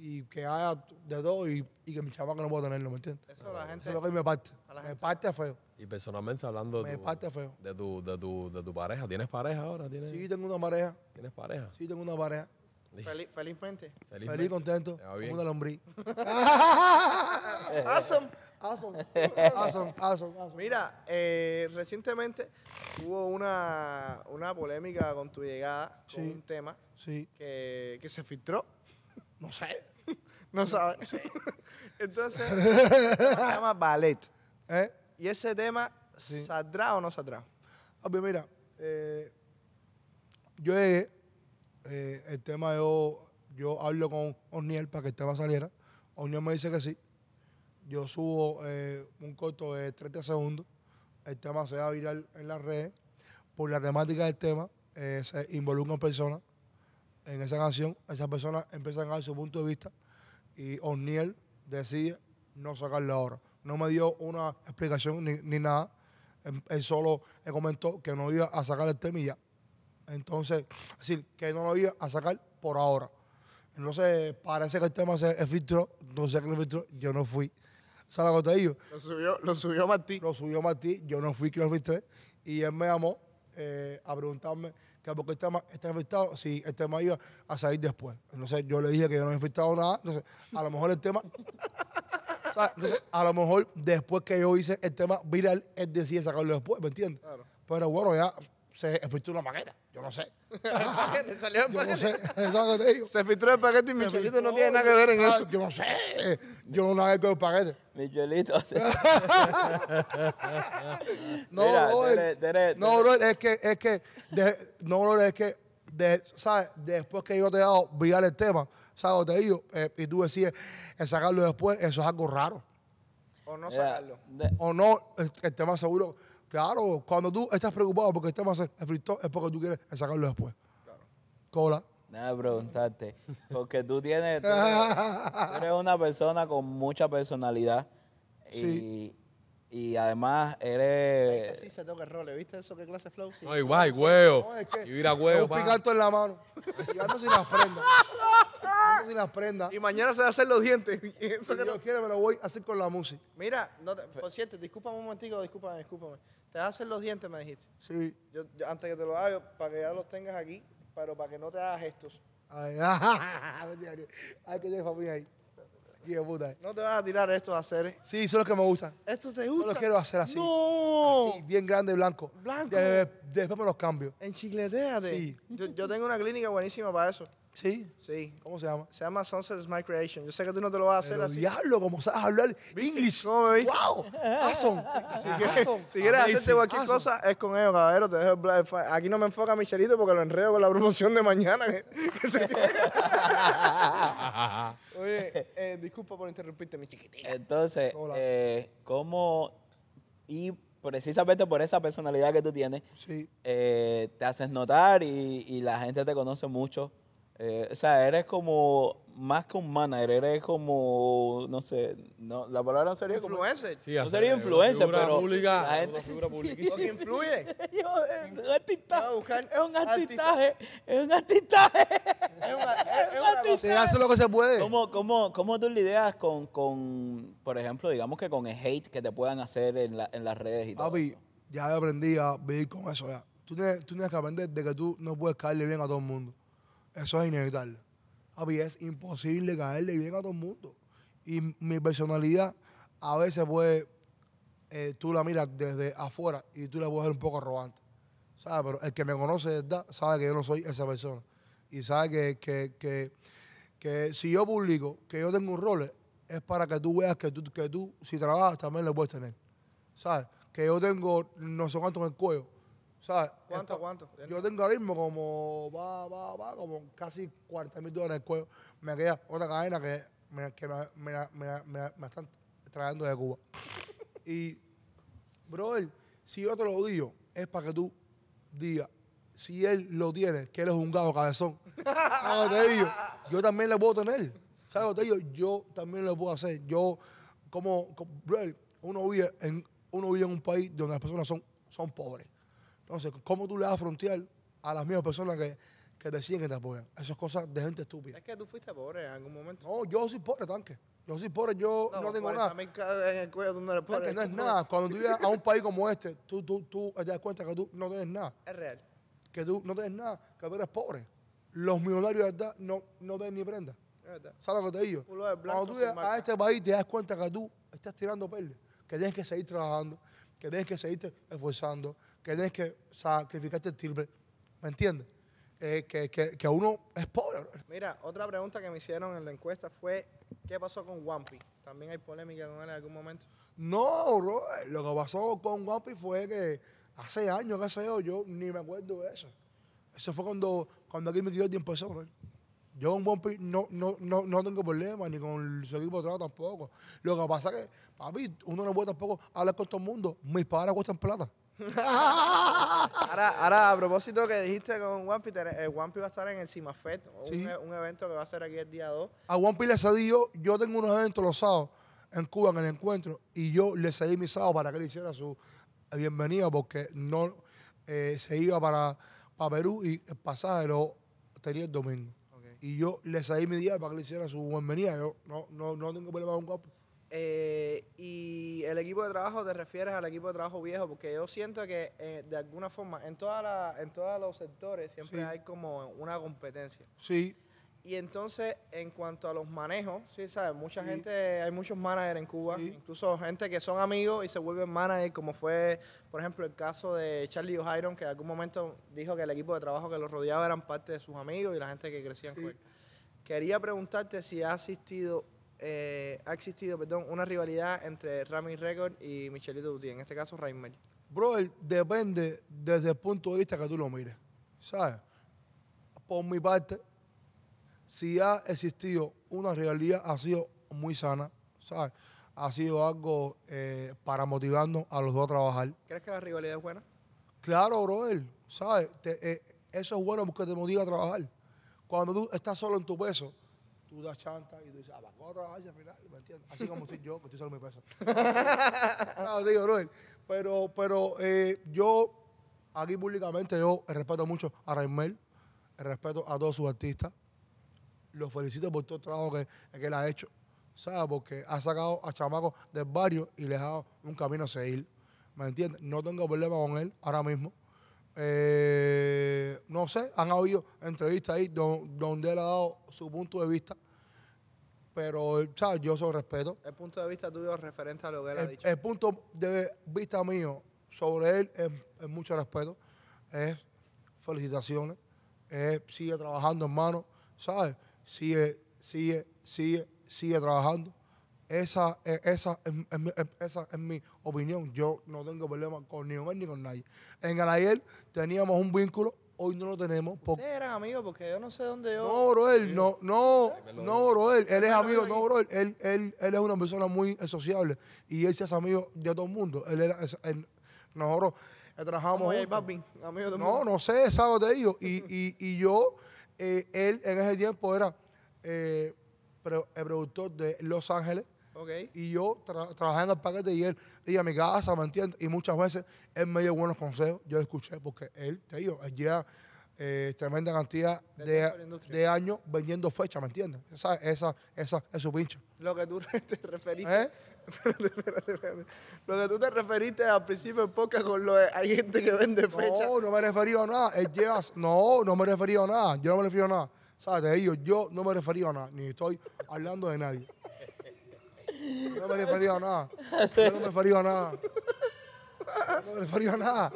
y que haya de todo y, y que mi chaval no pueda tenerlo, ¿me entiendes? Eso la gente. es lo que me parte. Me parte feo. Y personalmente hablando de, tu, De, tu, de, tu, pareja, ¿tienes pareja ahora? ¿Tienes, sí, tengo una pareja. ¿Tienes pareja? Sí, tengo una pareja. Feliz, felizmente. Feliz, contento. Como una lombriz. awesome. Awesome. Awesome. awesome. Mira, eh, recientemente hubo una, una polémica con tu llegada, sí. con un tema sí. que, que se filtró. No sé. no, sabes. Entonces, se llama ballet. ¿Eh? ¿Y ese tema saldrá o no saldrá? A ah, pues mira, eh, yo eh, eh, el tema yo, yo hablo con O'Neill para que el tema saliera. O'Neill me dice que sí. Yo subo un corto de 30 segundos. El tema se va viral en las redes. Por la temática del tema, se involucran personas en esa canción. Esas personas empiezan a dar su punto de vista y oniel decide no sacarla ahora no me dio una explicación ni, nada. Em, él, solo comentó que no iba a sacar el tema y ya. Entonces, es decir, que no lo iba a sacar por ahora. Entonces, parece que el tema se filtró, no sé qué lo filtró, yo no fui. te que Lo subió, lo subió Martí. Lo subió Martí, yo no fui que lo filtré. Y él me llamó eh, a preguntarme que porque el tema está infectado, si el tema iba a salir después. Entonces yo le dije que yo no he filtrado nada, entonces a lo mejor el tema Ah, a lo mejor después que yo hice el tema viral, él decide sacarlo después, ¿me entiendes? Pero bueno, ya se filtró una maqueta. Yo no sé. salió el yo no sé. Se filtró el paquete y Michelito no tiene nada que ver en ah, eso. Yo no sé. Yo no nada con el paquete. Michelito. Se... no, no, es que, es que, no, bro, es que, ¿sabes? Después que yo te he dado viral el tema, ¿Sabes? Te digo, eh, y tú decides el eh, sacarlo después, eso es algo raro. O no sacarlo. o no, el, tema seguro. Claro, cuando tú estás preocupado porque el tema se es porque tú quieres eh, sacarlo después. Claro. Cola. Nada, preguntarte. Porque tú tienes. Tú eres, una persona con mucha personalidad. Y además eres. Ese sí se toca el role, ¿viste eso? ¿Qué clase flow? Sí. Ay, guay, huevo. y mira, huevo. Un picanto en la mano. Y ando sin las prendas. sin las prendas. Y mañana se va a hacer los dientes. Y eso que no... quiere, me lo voy a hacer con la música. Mira, no te... por cierto, discúlpame un momentico, discúlpame, discúlpame. Te vas a hacer los dientes, me dijiste. Sí. Yo, antes que te lo haga, para que ya los tengas aquí, pero para que no te hagas gestos. Ay, ay, ay, ay que ahí. No te vas a tirar estos a hacer. Sí, son los que me gustan. ¿Estos te gustan? Yo los quiero hacer así. ¡No! bien grande, blanco. Blanco. después me los cambio. Enchicleteate. Sí. Yo, yo tengo una clínica buenísima para eso. ¿Sí? Sí. ¿Cómo se llama? Se llama Sunset Smile Creation. Yo sé que tú no te lo vas a hacer Pero así. diablo, ¿cómo sabes hablar inglés. No me viste? ¡Wow! Awesome. Si quieres, hacerte cualquier cosa, es con ellos, caballero. Te dejo el Black Aquí no me enfoca Michelito porque lo enredo con la promoción de mañana. Oye, eh, disculpa por interrumpirte, mi chiquitita. Entonces, eh, ¿cómo y precisamente por esa personalidad que tú tienes, eh, te haces notar y, y, la gente te conoce mucho eh, o sea, eres como más que un manager, eres como, no sé, no, la palabra no sería influencer. Como, sí, no sería influencer, figura pero pública, la gente figura sí, influye. Yo, es un artistaje, es un artistaje. Es, un artistaje. Se hace lo que se puede. ¿Cómo, tú lidias con, con, por ejemplo, digamos que con el hate que te puedan hacer en, la, en las redes y todo? Papi, ya aprendí a vivir con eso ya. tú tienes que aprender de que tú no puedes caerle bien a todo el mundo. Eso es inevitable. Papi, es imposible caerle bien a todo el mundo. Y mi personalidad a veces puede, eh, tú la miras desde afuera y tú la puedes ver un poco arrogante. ¿Sabes? Pero el que me conoce de verdad sabe que yo no soy esa persona. Y sabe que, que, si yo publico que yo tengo un rol, es para que tú veas que tú, que tú si trabajas, también lo puedes tener. ¿Sabes? Que yo tengo no sé cuánto en el cuello, ¿Cuánto, cuánto? Yo tengo ahora mismo como, va, va, va, como casi 40 mil dólares en el cuello. Me queda otra cadena que, me, están trayendo de Cuba. y, brother, si yo te lo digo, es para que tú digas, si él lo tiene, que él es un gado cabezón. Yo también le puedo tener. ¿Sabes te digo? Yo también lo puedo hacer. Yo, como, uno vive en uno vive en un país donde las personas son, son pobres. Entonces, ¿cómo tú le das a frontear a las mismas personas que, que te siguen, que te apoyan? esas es cosa de gente estúpida. Es que tú fuiste pobre en algún momento. No, yo soy pobre, tanque. Yo soy pobre, yo no, tengo nada. También en el cuello donde eres pobre. no es nada. Cuando tú llegas a un país como este, tú, tú, tú te das cuenta que tú no tienes nada. Es real. Que tú no tienes nada, que tú eres pobre. Los millonarios de verdad no, no tienen ni prenda. Es verdad. ¿Sabes lo que te digo? Cuando tú llegas a este país, te das cuenta que tú estás tirando perles. Que tienes que seguir trabajando, que tienes que seguirte esforzando, que tienes que sacrificarte el tilbre. ¿Me entiendes? Eh, que, que, uno es pobre. Bro. Mira, otra pregunta que me hicieron en la encuesta fue, ¿qué pasó con Wampi? ¿También hay polémica con él en algún momento? No, bro. Eh, lo que pasó con Wampi fue que hace años, qué sé yo, yo ni me acuerdo de eso. Eso fue cuando, cuando aquí me el tiempo eso, bro. Yo con Wampi no, no, no tengo problema, ni con su equipo de trabajo tampoco. Lo que pasa es que, papi, uno no puede tampoco hablar con todo el mundo. Mis padres cuestan plata ahora, ahora, a propósito que dijiste con Wampi, eh, Wampi eh, va a estar en el CIMAFET, e, un, evento que va a ser aquí el día 2. A Wampi le cedí yo, yo tengo unos eventos los sábados en Cuba en el encuentro, y yo le cedí mi sábado para que le hiciera su eh, bienvenida, porque no eh, se iba para, para Perú y el pasaje lo tenía el domingo. Y yo le cedí mi día para que le hiciera su bienvenida. Yo no, no, no tengo problema con Wampi. Eh, y el equipo de trabajo, te refieres al equipo de trabajo viejo, porque yo siento que eh, de alguna forma en, toda la, en todos los sectores siempre hay como una competencia. Sí. Y entonces, en cuanto a los manejos, sí, ¿sabes? Mucha gente, hay muchos managers en Cuba, incluso gente que son amigos y se vuelven managers, como fue, por ejemplo, el caso de Charlie O'Hiron, que en algún momento dijo que el equipo de trabajo que lo rodeaba eran parte de sus amigos y la gente que crecía en Cuba. Quería preguntarte si ha asistido eh, ha existido, perdón, una rivalidad entre Rami Record y Michelito Duty, en este caso Raimel? Bro, depende desde el punto de vista que tú lo mires. ¿Sabes? Por mi parte, si ha existido una rivalidad, ha sido muy sana, ¿sabes? Ha sido algo eh, para motivarnos a los dos a trabajar. ¿Crees que la rivalidad es buena? Claro, brother, ¿sabes? Eh, eso es bueno porque te motiva a trabajar. Cuando tú estás solo en tu peso, tú das chanta y tú dices, ah, va, la al final, ¿me entiendes? Así como estoy yo, que estoy solo mi peso. digo, Pero, pero eh, yo, aquí públicamente, yo respeto mucho a Raimel, respeto a todos sus artistas, los felicito por todo el trabajo que, que él ha hecho, ¿sabes? Porque ha sacado a chamacos del barrio y les ha dado un camino a seguir, ¿me entiendes? No tengo problema con él ahora mismo, eh, no sé, han habido entrevistas ahí donde él ha dado su punto de vista, pero ¿sabes? yo soy respeto. El punto de vista tuyo es referente a lo que él ha dicho. El punto de vista mío sobre él es, mucho respeto, es felicitaciones, sigue trabajando hermano, ¿sabes? Sigue, sigue, sigue, sigue trabajando. Esa, e, esa, esa es mi opinión. Yo no tengo problema con ni con él ni con nadie. En el teníamos un vínculo, hoy no lo tenemos. Porque... Ustedes eran amigos porque yo no sé dónde yo. No, bro, él, no, no, él, es amigo, no, bro, él, es una persona muy eh, sociable y él se hace amigo de todo el mundo. Él era, nosotros eh, trabajamos. No, no sé, es algo de Y, y, yo, eh, él en ese tiempo era el productor de Los Ángeles y yo trabajé en el paquete y él iba a mi casa, ¿me entiendes? Y muchas veces él me dio buenos consejos, yo escuché, porque él, te digo, él lleva eh, tremenda cantidad de, años vendiendo fechas, ¿me entiendes? Esa, esa, es su pinche. Lo que tú te referiste. ¿Eh? lo que tú te referiste al principio en poca con lo de hay gente que vende fechas. No, no me he a nada. Él lleva, no, no me he referido a nada. Yo no me refiero a nada. ¿Sabes? Te digo, yo no me he a nada, ni estoy hablando de nadie. Yo no me refería a nada. Yo no me refería a nada. no me refería a nada.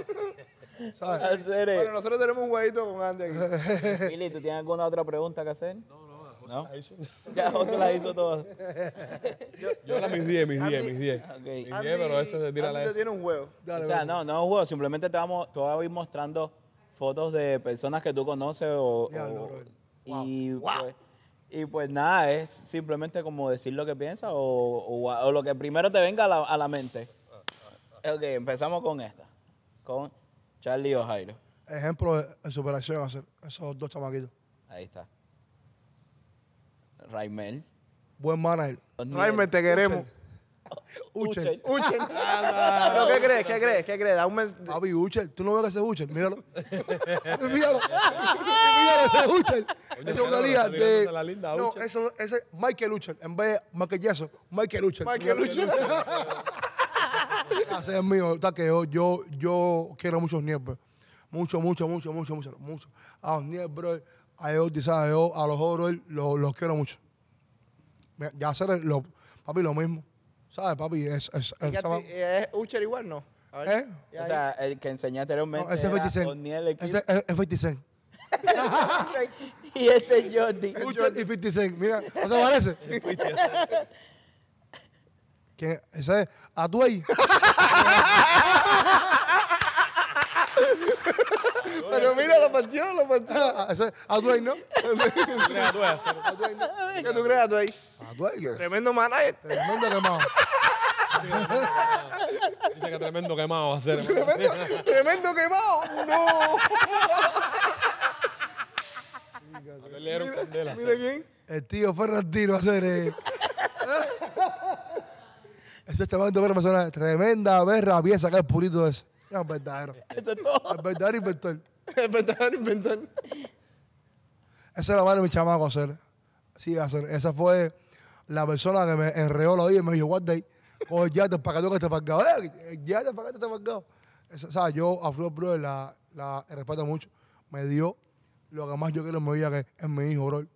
¿Sabes? Bueno, e- nosotros tenemos un huevito con Andy aquí. ¿tú tienes alguna otra pregunta que hacer? No, no, José la hizo. Ya José la hizo todo. yo, era mis 10, mis 10, mis 10. Okay. Mis 10, pero eso se tira la S. tiene un huevo. o sea, no, no es un juego, simplemente te vamos, voy a ir mostrando fotos de personas que tú conoces o... Ya, y y pues nada, es simplemente como decir lo que piensas o, lo que primero te venga a la, mente. Ok, empezamos con esta. Con Charlie O'Jairo. Ejemplo de superación hacer esos dos chamaquitos. Ahí está. Raimel. Buen manager. Raimel, te queremos. Uchel, Uchel, qué crees? ¿Qué crees? ¿Qué crees? un mes. Papi, Uchel, ¿Tú no ves que ese Uchel, Míralo. Míralo. Míralo ese Ucher. Esa es una liga de... No, eso, ese Michael Uchel, En vez de Michael Jackson, Michael Uchel. Michael Uchel. Ese es mío. que yo, yo, yo quiero muchos nieves. Mucho, mucho, mucho, mucho, mucho, mucho. A los nieves, bro. A ellos, a, los otros, los, los quiero mucho. Ya hacer, lo, papi, lo mismo. ¿Sabes, papi? Es, es, es, Ucher igual, ¿no? ¿Eh? O sea, el que enseñaste anteriormente no, ese es 26 Ese es 56. y este es Jordi. Ucher y 56. Mira, ¿no se parece? ese es Atuay. Pero mira, lo partió, lo partió. Ah, ah, a Dwayne, ¿no? crees a ¿Qué tú crees a A Dwayne. Tremendo manager. Tremendo quemado. Dice que tremendo quemado va a ser. Tremendo, quemado. No. Le dieron candela. Mira quién. El tío Ferrantino va a hacer eh. Ese este momento, pero persona, tremenda berra, pieza que el purito es un verdadero. es todo. El verdadero inventor. El verdadero inventor. Esa es la madre de mi chamaco hacer. Sí, hacer. Esa fue la persona que me enreó la vida, y me dijo, guarda ahí. Oye, ya te pagado que te pagado. Eh, ya te pagaste, te pagado. O sea, yo a Flor Brother la, la respeto mucho. Me dio lo que más yo quiero en mi vida, que es mi hijo, bro.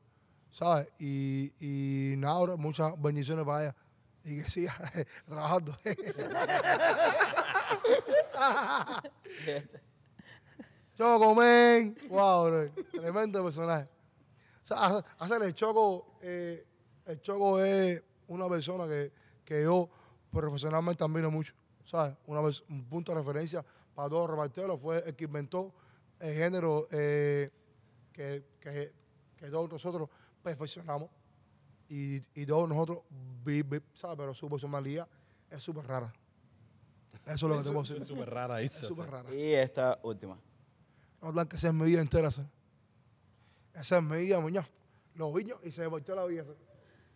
¿Sabes? Y, y nada, bro, muchas bendiciones para ella. Y que siga trabajando. Choco, men. Wow, elemento Tremendo personaje. O sea, hacer el Choco, eh, el Choco es una persona que, que yo profesionalmente admiro mucho. ¿Sabes? Una un punto de referencia para todos los reparteros fue el que inventó el género eh, que, que, todos nosotros perfeccionamos y, y todos nosotros ¿sabes? Pero su personalidad es súper rara. Eso es lo que te puedo decir. Es súper rara esa. Y esta última. No, que esa es mi vida entera. ¿sí? Esa es mi vida, Lo Los viños y se me partió la vida.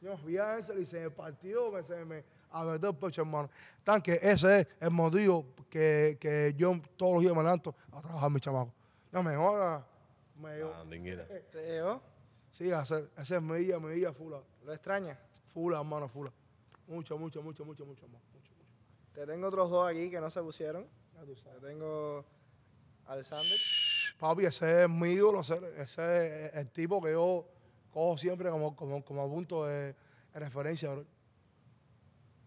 Yo vi a ese y se me partió, me, se me pechos el pecho, hermano. Tan que ese es el motivo que, que yo todos los días me levanto a trabajar mi chamaco. No, mejor. Me dio. Ah, ¿Te Sí, esa, esa es mi vida, mi vida, fula. ¿Lo extraña? Fula, hermano, fula. Mucho, mucho, mucho, mucho, mucho, mucho. Te tengo otros dos aquí que no se pusieron. Ya tú sabes. tengo Alexander. Papi, ese es mi ídolo, ese, es el tipo que yo cojo siempre como, como, como punto de, referencia,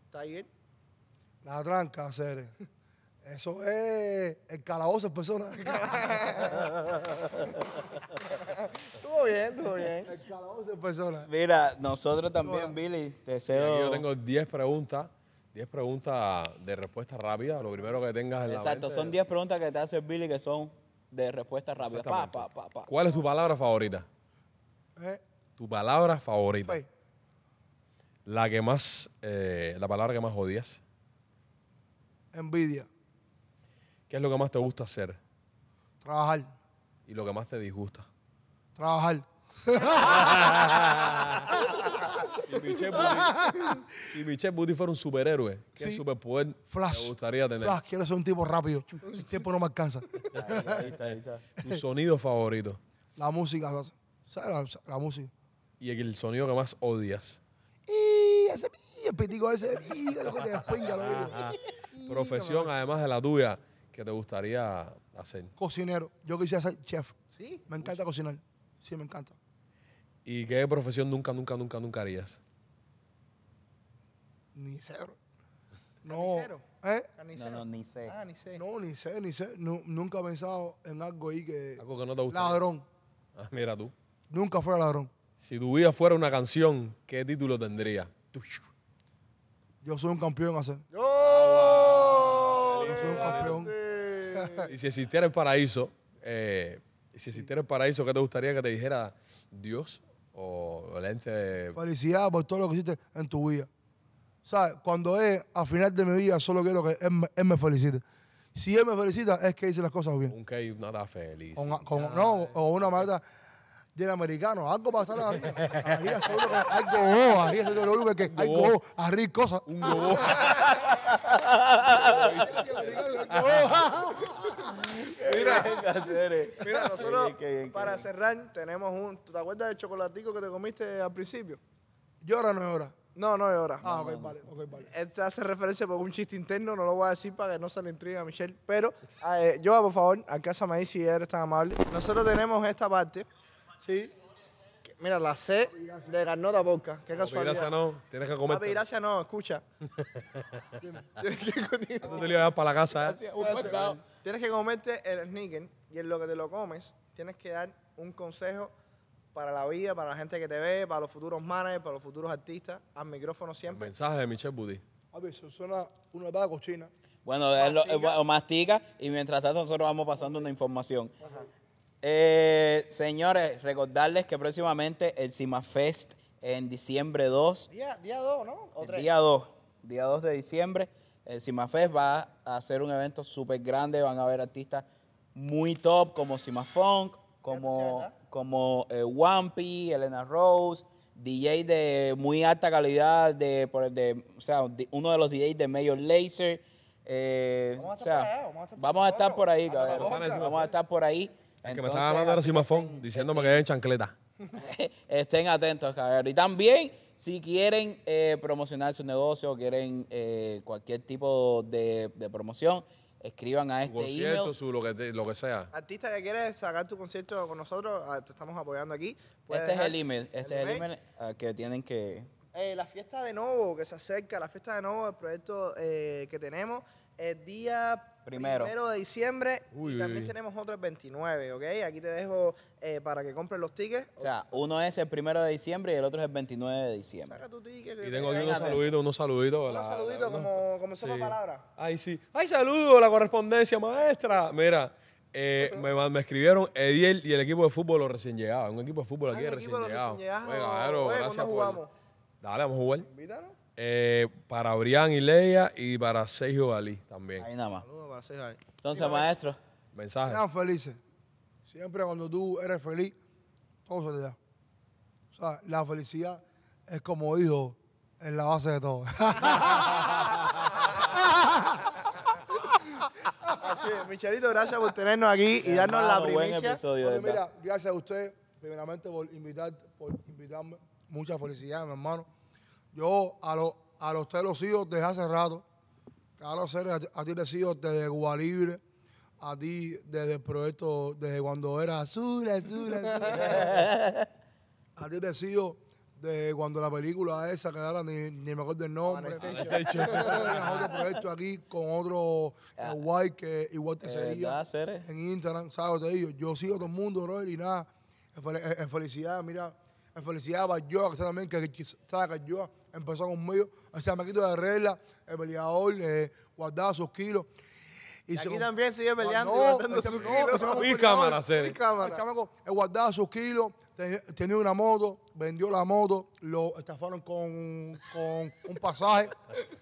Está Tiger. La tranca, hacer Eso es el calabozo en persona. estuvo bien, estuvo bien. El calabozo persona. Mira, nosotros también, Billy, te deseo... Yo tengo 10 preguntas. 10 preguntas de respuesta rápida, lo primero que tengas en Exacto, la mente. son 10 preguntas que te hace Billy que son de respuesta rápida. ¿Cuál es tu palabra favorita? Eh. Tu palabra favorita. La que más, eh, la palabra que más odias. Envidia. ¿Qué es lo que más te gusta hacer? Trabajar. ¿Y lo que más te disgusta? Trabajar. Si Michelle Booty, fuera un superhéroe, ¿qué superpoder Flash. gustaría tener? Flash, quiero ser un tipo rápido. El tiempo no me alcanza. Ahí Tu sonido favorito La música, ¿sabes? La, música. y el sonido que más odias. Y ese ese, que te Profesión, además de la tuya, que te gustaría hacer. Cocinero. Yo quisiera ser chef. Sí. Me encanta cocinar. Sí, me encanta. ¿Y qué profesión nunca, nunca, nunca, nunca harías? Ni cero. No. Cero. ¿eh? No, ni cero. Ah, ni sé. No, ni sé, ni nunca he pensado en algo ahí que. Algo que no te gusta. Ladrón. Ah, mira tú. Nunca fuera ladrón. Si tu vida fuera una canción, ¿qué título tendría? Yo soy un campeón, hacer. Yo soy un campeón. y si existiera el paraíso, eh, si existiera el paraíso, ¿qué te gustaría que te dijera Dios o el ente... Felicidad por todo lo que hiciste en tu vida. ¿Sabes? Cuando es a final de mi vida, solo quiero que él, me, felicite. Si él me felicita, es que hice las cosas bien. Un no nada feliz. Con, no, o una maleta de americano. Algo para estar arriba, solo que hay algo. Arriba, único que hay que Arriba, cosas. Un gogo. mira, nosotros para cerrar tenemos un. ¿Tú te acuerdas del chocolatico que te comiste al principio? ¿Llora no hora, No, no llora. Ah, ok, vale, ok, se hace referencia por un chiste interno, no lo voy a decir para que no se le intrigue a Michelle. Pero, yo, ah, eh, por favor, me maíz si eres tan amable. Nosotros tenemos esta parte. Sí. Mira, la C le ganó la boca. Qué casualidad. Gracias no, tienes que comer. Papi, gracias no, escucha. la casa, ¿eh? Tienes que comerte el sneaker y en lo que te lo comes, tienes que dar un consejo para la vida, para la gente que te ve, para los futuros managers, para los futuros artistas, al micrófono siempre. Mensaje de Michelle Buddy. A ver, eso suena una de cochina. Bueno, mastica. Él y mientras tanto nosotros vamos pasando una información. Eh, señores, recordarles que próximamente el CIMAFest en diciembre 2. Día, 2, ¿no? Día 2. Día 2 de diciembre. El CIMAFest va a ser un evento súper grande. Van a haber artistas muy top como Cimafunk, como, como eh, Wampy, Elena Rose, DJ de muy alta calidad, de, de o sea, uno de los DJs de Major Laser. Eh, vamos, a estar por ahí, Vamos a estar por ahí que me estaba hablando el Simafón, diciéndome que es chancleta. Estén atentos, cabrón Y también, si quieren eh, promocionar su negocio, o quieren eh, cualquier tipo de, promoción, escriban a este concierto, Su, lo, que, sea. Artista que quieres sacar tu concierto con nosotros, ah, te estamos apoyando aquí. este, este es el email, este es el email, ah, que tienen que... Eh, la fiesta de nuevo que se acerca, la fiesta de nuevo, el proyecto que tenemos, el día Primero. Primero de diciembre. y también tenemos otro el 29, ¿ok? Aquí te dejo eh, para que compres los tickets. O sea, uno es el primero de diciembre y el otro es el 29 de diciembre. Saca tu ticket. Y tengo aquí unos saluditos, unos saluditos. Unos saluditos como, como sí. son palabras. Ay, sí. Ay, saludos, la correspondencia, maestra. Mira. Eh, me, escribieron Ediel y el equipo de fútbol recién llegado. Un equipo de fútbol ah, aquí recién llegado. Recién claro, gracias jugamos? Dale, vamos a jugar. Invítanos. Eh, para Brian y Leia y para Sergio Galí también. Ahí nada más. Saludos para Sergio Dalí. Entonces, maestro. Mensaje. Sean felices. Siempre cuando tú eres feliz, todo se te da. O sea, la felicidad es como hijo, es la base de todo. Así es, Michelito, gracias por tenernos aquí y darnos la primicia. Buen episodio, mira, gracias a usted, primeramente por, invitar, por invitarme. Mucha felicidad, mi hermano yo a, los a los tres los hijos desde hace rato. Carlos Ceres, a, ti les sigo desde Gualibre. Libre. A ti desde el proyecto, desde cuando era azul, azul, azul. a ti te sigo desde cuando la película esa que era ni, me acuerdo el nombre. Ah, otro proyecto aquí con otro guay ah. que igual te eh, seguía en Instagram, ¿sabes? Te digo, yo sigo a todo el mundo, Roy, y nada, en eh, eh, felicidad, mira, en yo yo, que también, que, que sabe que yo empezó conmigo. O sea, me de regla, el peleador, eh, guardaba sus kilos. Y, aquí también sigue ah, peleando. No, sus cámara, Mi cámara. El este guardaba sus kilos, tenía una moto, vendió la moto, lo estafaron con, con un pasaje.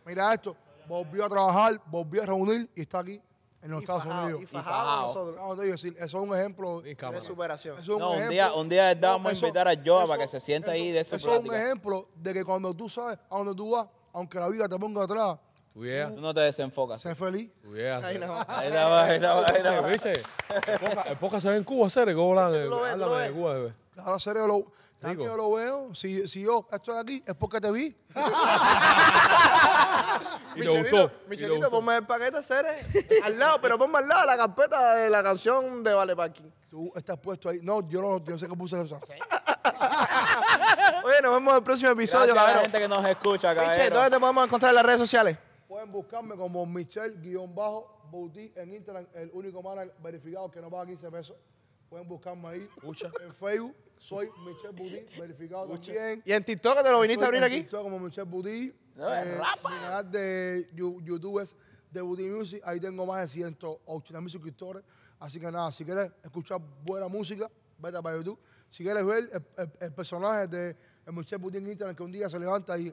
Mira esto, volvió a trabajar, volvió a reunir y está aquí en los Estados Unidos. Y fajado, eso es un ejemplo de superación. Eso es un, no, ejemplo. un día, un día vamos a invitar a Joa para que se sienta ahí de ese Eso es un ejemplo de que cuando tú sabes a dónde tú vas, aunque la vida te ponga atrás, Tú, no te desenfocas. Sé feliz. Tú ahí Ahí ahí ¿Viste? El poca se ve en Cuba, Cere. ¿Cómo la de, Cuba, bebé? Claro, Cere, yo lo, yo lo veo. Si, si yo estoy aquí, es porque te vi. y gustó. Michelito, ponme el paquete Ceres al lado, pero ponme al lado la carpeta de la canción de Vale Parking. Tú estás puesto ahí. No, yo no, yo sé qué puse eso. Oye, nos vemos en el próximo episodio, la gente que nos escucha, Michel, entonces ¿dónde te podemos encontrar en las redes sociales? Pueden buscarme como michelle boutí en Instagram, el único manager verificado que nos paga 15 pesos. Pueden buscarme ahí en Facebook. Soy Michel Boudin, verificado también. ¿Y en TikTok te lo viniste a abrir aquí? En TikTok como Michelle Boudin. Eh, Rafa. canal de YouTube es de Boudin Music. Ahí tengo más de 180 mil suscriptores. Así que nada, si quieres escuchar buena música, vete para YouTube. Si quieres ver el, personaje de Michel Michelle en Instagram que un día se levanta y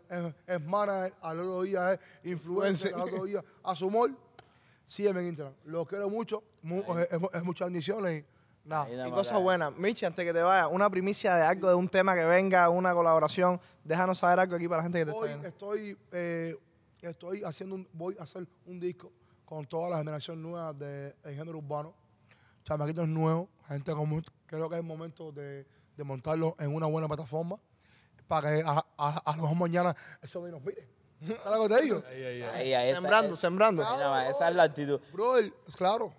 es, manager, al otro día es influencer, al otro día a su humor, sígueme en Instagram. Los quiero mucho, es, muchas bendiciones. No, y cosas buenas. Michi, antes que te vaya, una primicia de algo, de un tema que venga, una colaboración. Déjanos saber algo aquí para la gente que te está viendo. Estoy, eh, estoy haciendo un, voy a hacer un disco con toda la generación nueva del de, género urbano. Chamaquitos nuevos, gente común. Creo que es el momento de, montarlo en una buena plataforma para que a, lo mejor mañana eso nos mire. ¿Sabes te digo? sembrando, eh, sembrando. esa es la actitud. Bro, claro.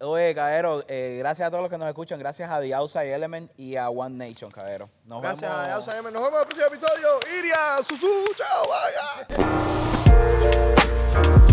Oye, Cadero, eh, gracias a todos los que nos escuchan. Gracias a The Outside Element y a One Nation, Cadero. Nos gracias a The Outside Element. Nos vemos en el próximo episodio. Iria, Susu, chao, vaya.